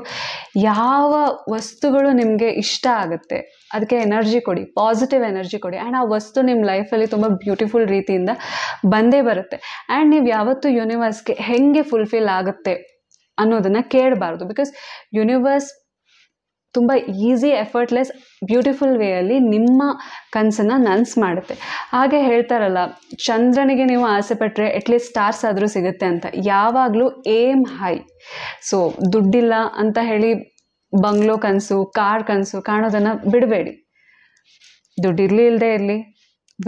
ಯಾವ ವಸ್ತುಗಳು ನಿಮಗೆ ಇಷ್ಟ ಆಗುತ್ತೆ ಅದಕ್ಕೆ ಎನರ್ಜಿ ಕೊಡಿ ಪಾಸಿಟಿವ್ ಎನರ್ಜಿ ಕೊಡಿ ಆ್ಯಂಡ್ ಆ ವಸ್ತು ನಿಮ್ಮ ಲೈಫಲ್ಲಿ ತುಂಬ ಬ್ಯೂಟಿಫುಲ್ ರೀತಿಯಿಂದ ಬಂದೇ ಬರುತ್ತೆ ಆ್ಯಂಡ್ ನೀವು ಯಾವತ್ತೂ ಯೂನಿವರ್ಸ್ಗೆ ಹೆಂಗೆ ಫುಲ್ಫಿಲ್ ಆಗುತ್ತೆ ಅನ್ನೋದನ್ನು ಕೇಳಬಾರ್ದು ಬಿಕಾಸ್ ಯೂನಿವರ್ಸ್ ತುಂಬ ಈಸಿ ಎಫರ್ಟ್ಲೆಸ್ ಬ್ಯೂಟಿಫುಲ್ ವೇಯಲ್ಲಿ ನಿಮ್ಮ ಕನಸನ್ನು ನನಸು ಮಾಡುತ್ತೆ ಹಾಗೆ ಹೇಳ್ತಾರಲ್ಲ ಚಂದ್ರನಿಗೆ ನೀವು ಆಸೆ ಪಟ್ಟರೆ ಅಟ್ಲೀಸ್ಟ್ ಸ್ಟಾರ್ಸ್ ಆದರೂ ಸಿಗುತ್ತೆ ಅಂತ ಯಾವಾಗಲೂ ಏಮ್ ಹೈ ಸೊ ದುಡ್ಡಿಲ್ಲ ಅಂತ ಹೇಳಿ ಬಂಗ್ಲೋ ಕನಸು ಕಾರ್ ಕನಸು ಕಾಣೋದನ್ನು ಬಿಡಬೇಡಿ ದುಡ್ಡಿರಲಿ ಇಲ್ಲದೆ ಇರಲಿ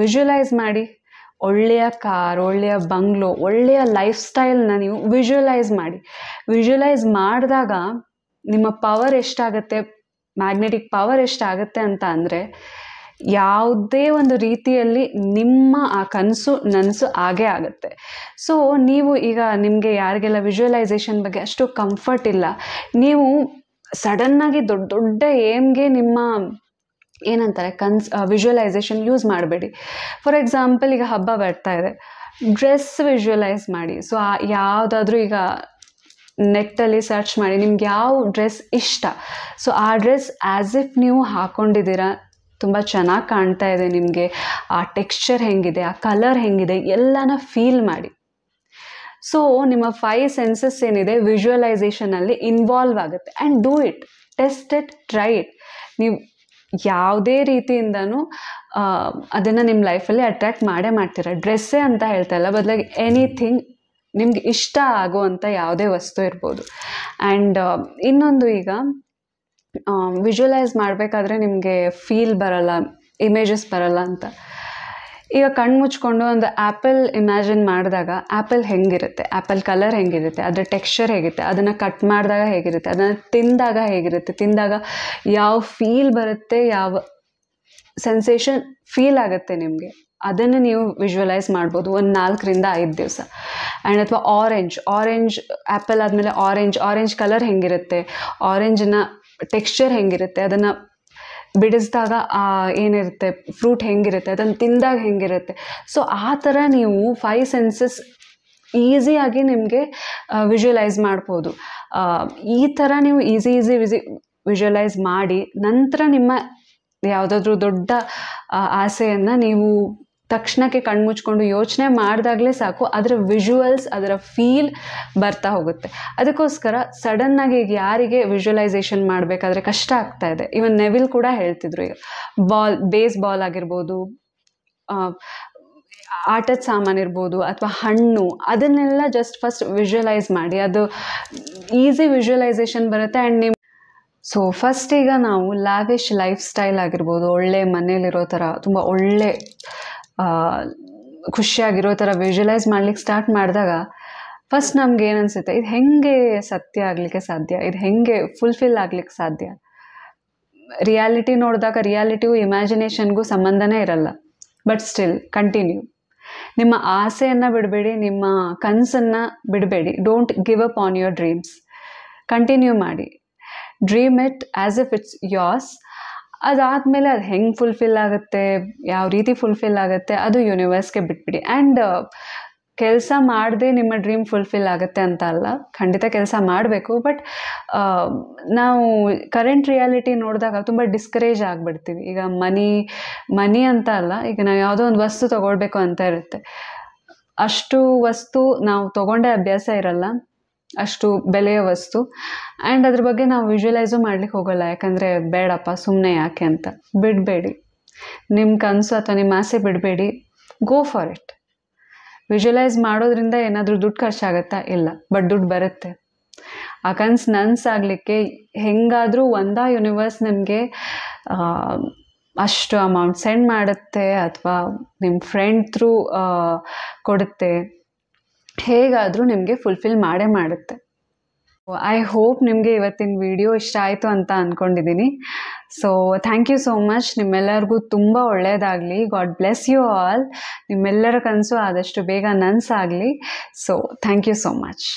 ವಿಜುವಲೈಸ್ ಮಾಡಿ ಒಳ್ಳೆಯ ಕಾರ್ ಒಳ್ಳೆಯ ಬಂಗ್ಲೋ ಒಳ್ಳೆಯ ಲೈಫ್ ಸ್ಟೈಲ್ನ ನೀವು ವಿಜುವಲೈಸ್ ಮಾಡಿ ವಿಜುವಲೈಸ್ ಮಾಡಿದಾಗ ನಿಮ್ಮ ಪವರ್ ಎಷ್ಟಾಗುತ್ತೆ ಮ್ಯಾಗ್ನೆಟಿಕ್ ಪವರ್ ಎಷ್ಟಾಗುತ್ತೆ ಅಂತ ಅಂದರೆ ಯಾವುದೇ ಒಂದು ರೀತಿಯಲ್ಲಿ ನಿಮ್ಮ ಆ ಕನಸು ನನಸು ಆಗೇ ಆಗುತ್ತೆ ಸೊ ನೀವು ಈಗ ನಿಮಗೆ ಯಾರಿಗೆಲ್ಲ ವಿಜುವಲೈಸೇಷನ್ ಬಗ್ಗೆ ಅಷ್ಟು ಕಂಫರ್ಟ್ ಇಲ್ಲ ನೀವು ಸಡನ್ನಾಗಿ ದೊಡ್ಡ ದೊಡ್ಡ ಏಮ್ಗೆ ನಿಮ್ಮ ಏನಂತಾರೆ ಕನ್ಸ್ ವಿಜುವಲೈಸೇಷನ್ ಯೂಸ್ ಮಾಡಬೇಡಿ ಫಾರ್ ಎಕ್ಸಾಂಪಲ್ ಈಗ ಹಬ್ಬ ಬರ್ತಾ ಇದೆ ಡ್ರೆಸ್ ವಿಜುವಲೈಸ್ ಮಾಡಿ ಸೊ ಯಾವುದಾದ್ರೂ ಈಗ ನೆಟ್ಟಲ್ಲಿ ಸರ್ಚ್ ಮಾಡಿ ನಿಮ್ಗೆ ಯಾವ ಡ್ರೆಸ್ ಇಷ್ಟ ಸೊ ಆ ಡ್ರೆಸ್ ಆ್ಯಸ್ ಇಫ್ ನೀವು ಹಾಕ್ಕೊಂಡಿದ್ದೀರಾ ತುಂಬ ಚೆನ್ನಾಗಿ ಕಾಣ್ತಾ ಇದೆ ನಿಮಗೆ ಆ ಟೆಕ್ಸ್ಚರ್ ಹೆಂಗಿದೆ ಆ ಕಲರ್ ಹೆಂಗಿದೆ ಎಲ್ಲನ ಫೀಲ್ ಮಾಡಿ ಸೊ ನಿಮ್ಮ ಫೈವ್ ಸೆನ್ಸಸ್ ಏನಿದೆ ವಿಜುವಲೈಸೇಷನಲ್ಲಿ ಇನ್ವಾಲ್ವ್ ಆಗುತ್ತೆ and do it taste it try it ನೀವು ಯಾವುದೇ ರೀತಿಯಿಂದನೂ ಅದನ್ನು ನಿಮ್ಮ ಲೈಫಲ್ಲಿ ಅಟ್ರ್ಯಾಕ್ಟ್ ಮಾಡೇ ಮಾಡ್ತೀರ ಡ್ರೆಸ್ಸೇ ಅಂತ ಹೇಳ್ತಾ ಇಲ್ಲ ಬದಲಾಗಿ ಎನಿಥಿಂಗ್ ನಿಮ್ಗೆ ಇಷ್ಟ ಆಗುವಂಥ ಯಾವುದೇ ವಸ್ತು ಇರ್ಬೋದು ಆ್ಯಂಡ್ uh, ಇನ್ನೊಂದು ಈಗ ವಿಜುವಲೈಸ್ ಮಾಡಬೇಕಾದ್ರೆ ನಿಮಗೆ ಫೀಲ್ ಬರಲ್ಲ ಇಮೇಜಸ್ ಬರಲ್ಲ ಅಂತ ಈಗ ಕಣ್ಣು ಮುಚ್ಕೊಂಡು ಒಂದು ಆ್ಯಪಲ್ ಇಮ್ಯಾಜಿನ್ ಮಾಡಿದಾಗ ಆ್ಯಪಲ್ ಹೆಂಗಿರುತ್ತೆ ಆ್ಯಪಲ್ ಕಲರ್ ಹೆಂಗಿರುತ್ತೆ ಅದರ ಟೆಕ್ಸ್ಚರ್ ಹೇಗಿರುತ್ತೆ ಅದನ್ನು ಕಟ್ ಮಾಡಿದಾಗ ಹೇಗಿರುತ್ತೆ ಅದನ್ನು ತಿಂದಾಗ ಹೇಗಿರುತ್ತೆ ತಿಂದಾಗ ಯಾವ ಫೀಲ್ ಬರುತ್ತೆ ಯಾವ ಸೆನ್ಸೇಷನ್ ಫೀಲ್ ಆಗುತ್ತೆ ನಿಮಗೆ ಅದನ್ನು ನೀವು ವಿಜುವಲೈಸ್ ಮಾಡ್ಬೋದು ಒಂದು ನಾಲ್ಕರಿಂದ ಐದು ದಿವಸ ಆ್ಯಂಡ್ ಅಥವಾ ಆರೆಂಜ್ ಆರೆಂಜ್ ಆ್ಯಪಲ್ ಆದಮೇಲೆ ಆರೆಂಜ್ ಆರೆಂಜ್ ಕಲರ್ ಹೆಂಗಿರುತ್ತೆ ಆರೆಂಜಿನ ಟೆಕ್ಸ್ಚರ್ ಹೆಂಗಿರುತ್ತೆ ಅದನ್ನು ಬಿಡಿಸಿದಾಗ ಏನಿರುತ್ತೆ ಫ್ರೂಟ್ ಹೆಂಗಿರುತ್ತೆ ಅದನ್ನು ತಿಂದಾಗ ಹೆಂಗಿರುತ್ತೆ ಸೊ ಆ ಥರ ನೀವು ಫೈವ್ ಸೆನ್ಸಸ್ ಈಸಿಯಾಗಿ ನಿಮಗೆ ವಿಜುವಲೈಸ್ ಮಾಡ್ಬೋದು ಈ ಥರ ನೀವು ಈಸಿ ಈಸಿ ವಿಜಿ ವಿಜುವಲೈಸ್ ಮಾಡಿ ನಂತರ ನಿಮ್ಮ ಯಾವುದಾದ್ರೂ ದೊಡ್ಡ ಆಸೆಯನ್ನು ನೀವು ತಕ್ಷಣಕ್ಕೆ ಕಣ್ಮುಚ್ಕೊಂಡು ಯೋಚನೆ ಮಾಡಿದಾಗಲೇ ಸಾಕು ಅದರ ವಿಜುವಲ್ಸ್ ಅದರ ಫೀಲ್ ಬರ್ತಾ ಹೋಗುತ್ತೆ ಅದಕ್ಕೋಸ್ಕರ ಸಡನ್ನಾಗಿ ಈಗ ಯಾರಿಗೆ ವಿಜುವಲೈಸೇಷನ್ ಮಾಡಬೇಕಾದ್ರೆ ಕಷ್ಟ ಆಗ್ತಾ ಇದೆ ಇವನ್ ನೆವಿಲ್ ಕೂಡ ಹೇಳ್ತಿದ್ರು ಈಗ ಬಾಲ್ ಬೇಸ್ ಬಾಲ್ ಆಗಿರ್ಬೋದು ಆಟದ ಸಾಮಾನು ಇರ್ಬೋದು ಅಥವಾ ಹಣ್ಣು ಅದನ್ನೆಲ್ಲ ಜಸ್ಟ್ ಫಸ್ಟ್ ವಿಜುವಲೈಸ್ ಮಾಡಿ ಅದು ಈಸಿ ವಿಜುವಲೈಸೇಷನ್ ಬರುತ್ತೆ ಆ್ಯಂಡ್ ನಿಮ್ಮ ಸೊ ಫಸ್ಟ್ ಈಗ ನಾವು ಲ್ಯಾವಿಶ್ ಲೈಫ್ ಸ್ಟೈಲ್ ಆಗಿರ್ಬೋದು ಒಳ್ಳೆ ಮನೇಲಿರೋ ಥರ ತುಂಬ ಒಳ್ಳೆ ಖುಷಿಯಾಗಿರೋ ಥರ ವಿಜುವಲೈಸ್ ಮಾಡ್ಲಿಕ್ಕೆ ಸ್ಟಾರ್ಟ್ ಮಾಡಿದಾಗ ಫಸ್ಟ್ ನಮ್ಗೆ ಏನು ಅನಿಸುತ್ತೆ ಇದು ಹೆಂಗೆ ಸತ್ಯ ಆಗಲಿಕ್ಕೆ ಸಾಧ್ಯ ಇದು ಹೆಂಗೆ ಫುಲ್ಫಿಲ್ ಆಗ್ಲಿಕ್ಕೆ ಸಾಧ್ಯ ರಿಯಾಲಿಟಿ ನೋಡಿದಾಗ ರಿಯಾಲಿಟಿಗೂ ಇಮ್ಯಾಜಿನೇಷನ್ಗೂ ಸಂಬಂಧನೇ ಇರಲ್ಲ ಬಟ್ ಸ್ಟಿಲ್ ಕಂಟಿನ್ಯೂ ನಿಮ್ಮ ಆಸೆಯನ್ನು ಬಿಡಬೇಡಿ ನಿಮ್ಮ ಕನಸನ್ನು ಬಿಡಬೇಡಿ don't give up on your dreams continue ಮಾಡಿ dream it as if it's ಯಾಸ್ ಅದಾದಮೇಲೆ ಅದು ಹೆಂಗೆ ಫುಲ್ಫಿಲ್ ಆಗುತ್ತೆ ಯಾವ ರೀತಿ ಫುಲ್ಫಿಲ್ ಆಗುತ್ತೆ ಅದು ಯೂನಿವರ್ಸ್ಗೆ ಬಿಟ್ಬಿಡಿ ಆ್ಯಂಡ್ uh, ಕೆಲಸ ಮಾಡದೆ ನಿಮ್ಮ ಡ್ರೀಮ್ ಫುಲ್ಫಿಲ್ ಆಗುತ್ತೆ ಅಂತ ಅಲ್ಲ ಖಂಡಿತ ಕೆಲಸ ಮಾಡಬೇಕು ಬಟ್ uh, ನಾವು ಕರೆಂಟ್ ರಿಯಾಲಿಟಿ ನೋಡಿದಾಗ ತುಂಬ ಡಿಸ್ಕರೇಜ್ ಆಗಿಬಿಡ್ತೀವಿ ಈಗ ಮನಿ ಮನಿ ಅಂತ ಅಲ್ಲ ಈಗ ನಾವು ಯಾವುದೋ ಒಂದು ವಸ್ತು ತೊಗೊಳ್ಬೇಕು ಅಂತ ಇರುತ್ತೆ ಅಷ್ಟು ವಸ್ತು ನಾವು ತೊಗೊಂಡೇ ಅಭ್ಯಾಸ ಇರಲ್ಲ ಅಷ್ಟು ಬೆಲೆಯ ವಸ್ತು ಆ್ಯಂಡ್ ಅದ್ರ ಬಗ್ಗೆ ನಾವು ವಿಜುವಲೈಸು ಮಾಡ್ಲಿಕ್ಕೆ ಹೋಗೋಲ್ಲ ಯಾಕಂದರೆ ಬೇಡಪ್ಪ ಸುಮ್ಮನೆ ಯಾಕೆ ಅಂತ ಬಿಡಬೇಡಿ ನಿಮ್ಮ ಕನಸು ಅಥವಾ ನಿಮ್ಮ ಆಸೆ ಬಿಡಬೇಡಿ ಗೋ ಫಾರ್ ಇಟ್ ವಿಜುವಲೈಸ್ ಮಾಡೋದ್ರಿಂದ ಏನಾದರೂ ದುಡ್ಡು ಖರ್ಚಾಗತ್ತಾ ಇಲ್ಲ ಬಟ್ ದುಡ್ಡು ಬರುತ್ತೆ ಆ ಕನ್ಸು ನನಸಾಗಲಿಕ್ಕೆ ಹೆಂಗಾದರೂ ಒಂದಾ ಯೂನಿವರ್ಸ್ ನಿಮಗೆ ಅಷ್ಟು ಅಮೌಂಟ್ ಸೆಂಡ್ ಮಾಡುತ್ತೆ ಅಥವಾ ನಿಮ್ಮ ಫ್ರೆಂಡ್ ಥ್ರೂ ಕೊಡುತ್ತೆ ಹೇಗಾದರೂ ನಿಮಗೆ ಫುಲ್ಫಿಲ್ ಮಾಡೇ ಮಾಡುತ್ತೆ ಐ ಹೋಪ್ ನಿಮಗೆ ಇವತ್ತಿನ ವಿಡಿಯೋ ಇಷ್ಟ ಆಯಿತು ಅಂತ ಅಂದ್ಕೊಂಡಿದ್ದೀನಿ so thank you so much ನಿಮ್ಮೆಲ್ಲರಿಗೂ ತುಂಬ ಒಳ್ಳೆಯದಾಗಲಿ ಗಾಡ್ ಬ್ಲೆಸ್ ಯು ಆಲ್ ನಿಮ್ಮೆಲ್ಲರ ಕನಸು ಆದಷ್ಟು ಬೇಗ ನನಸಾಗಲಿ so thank you so much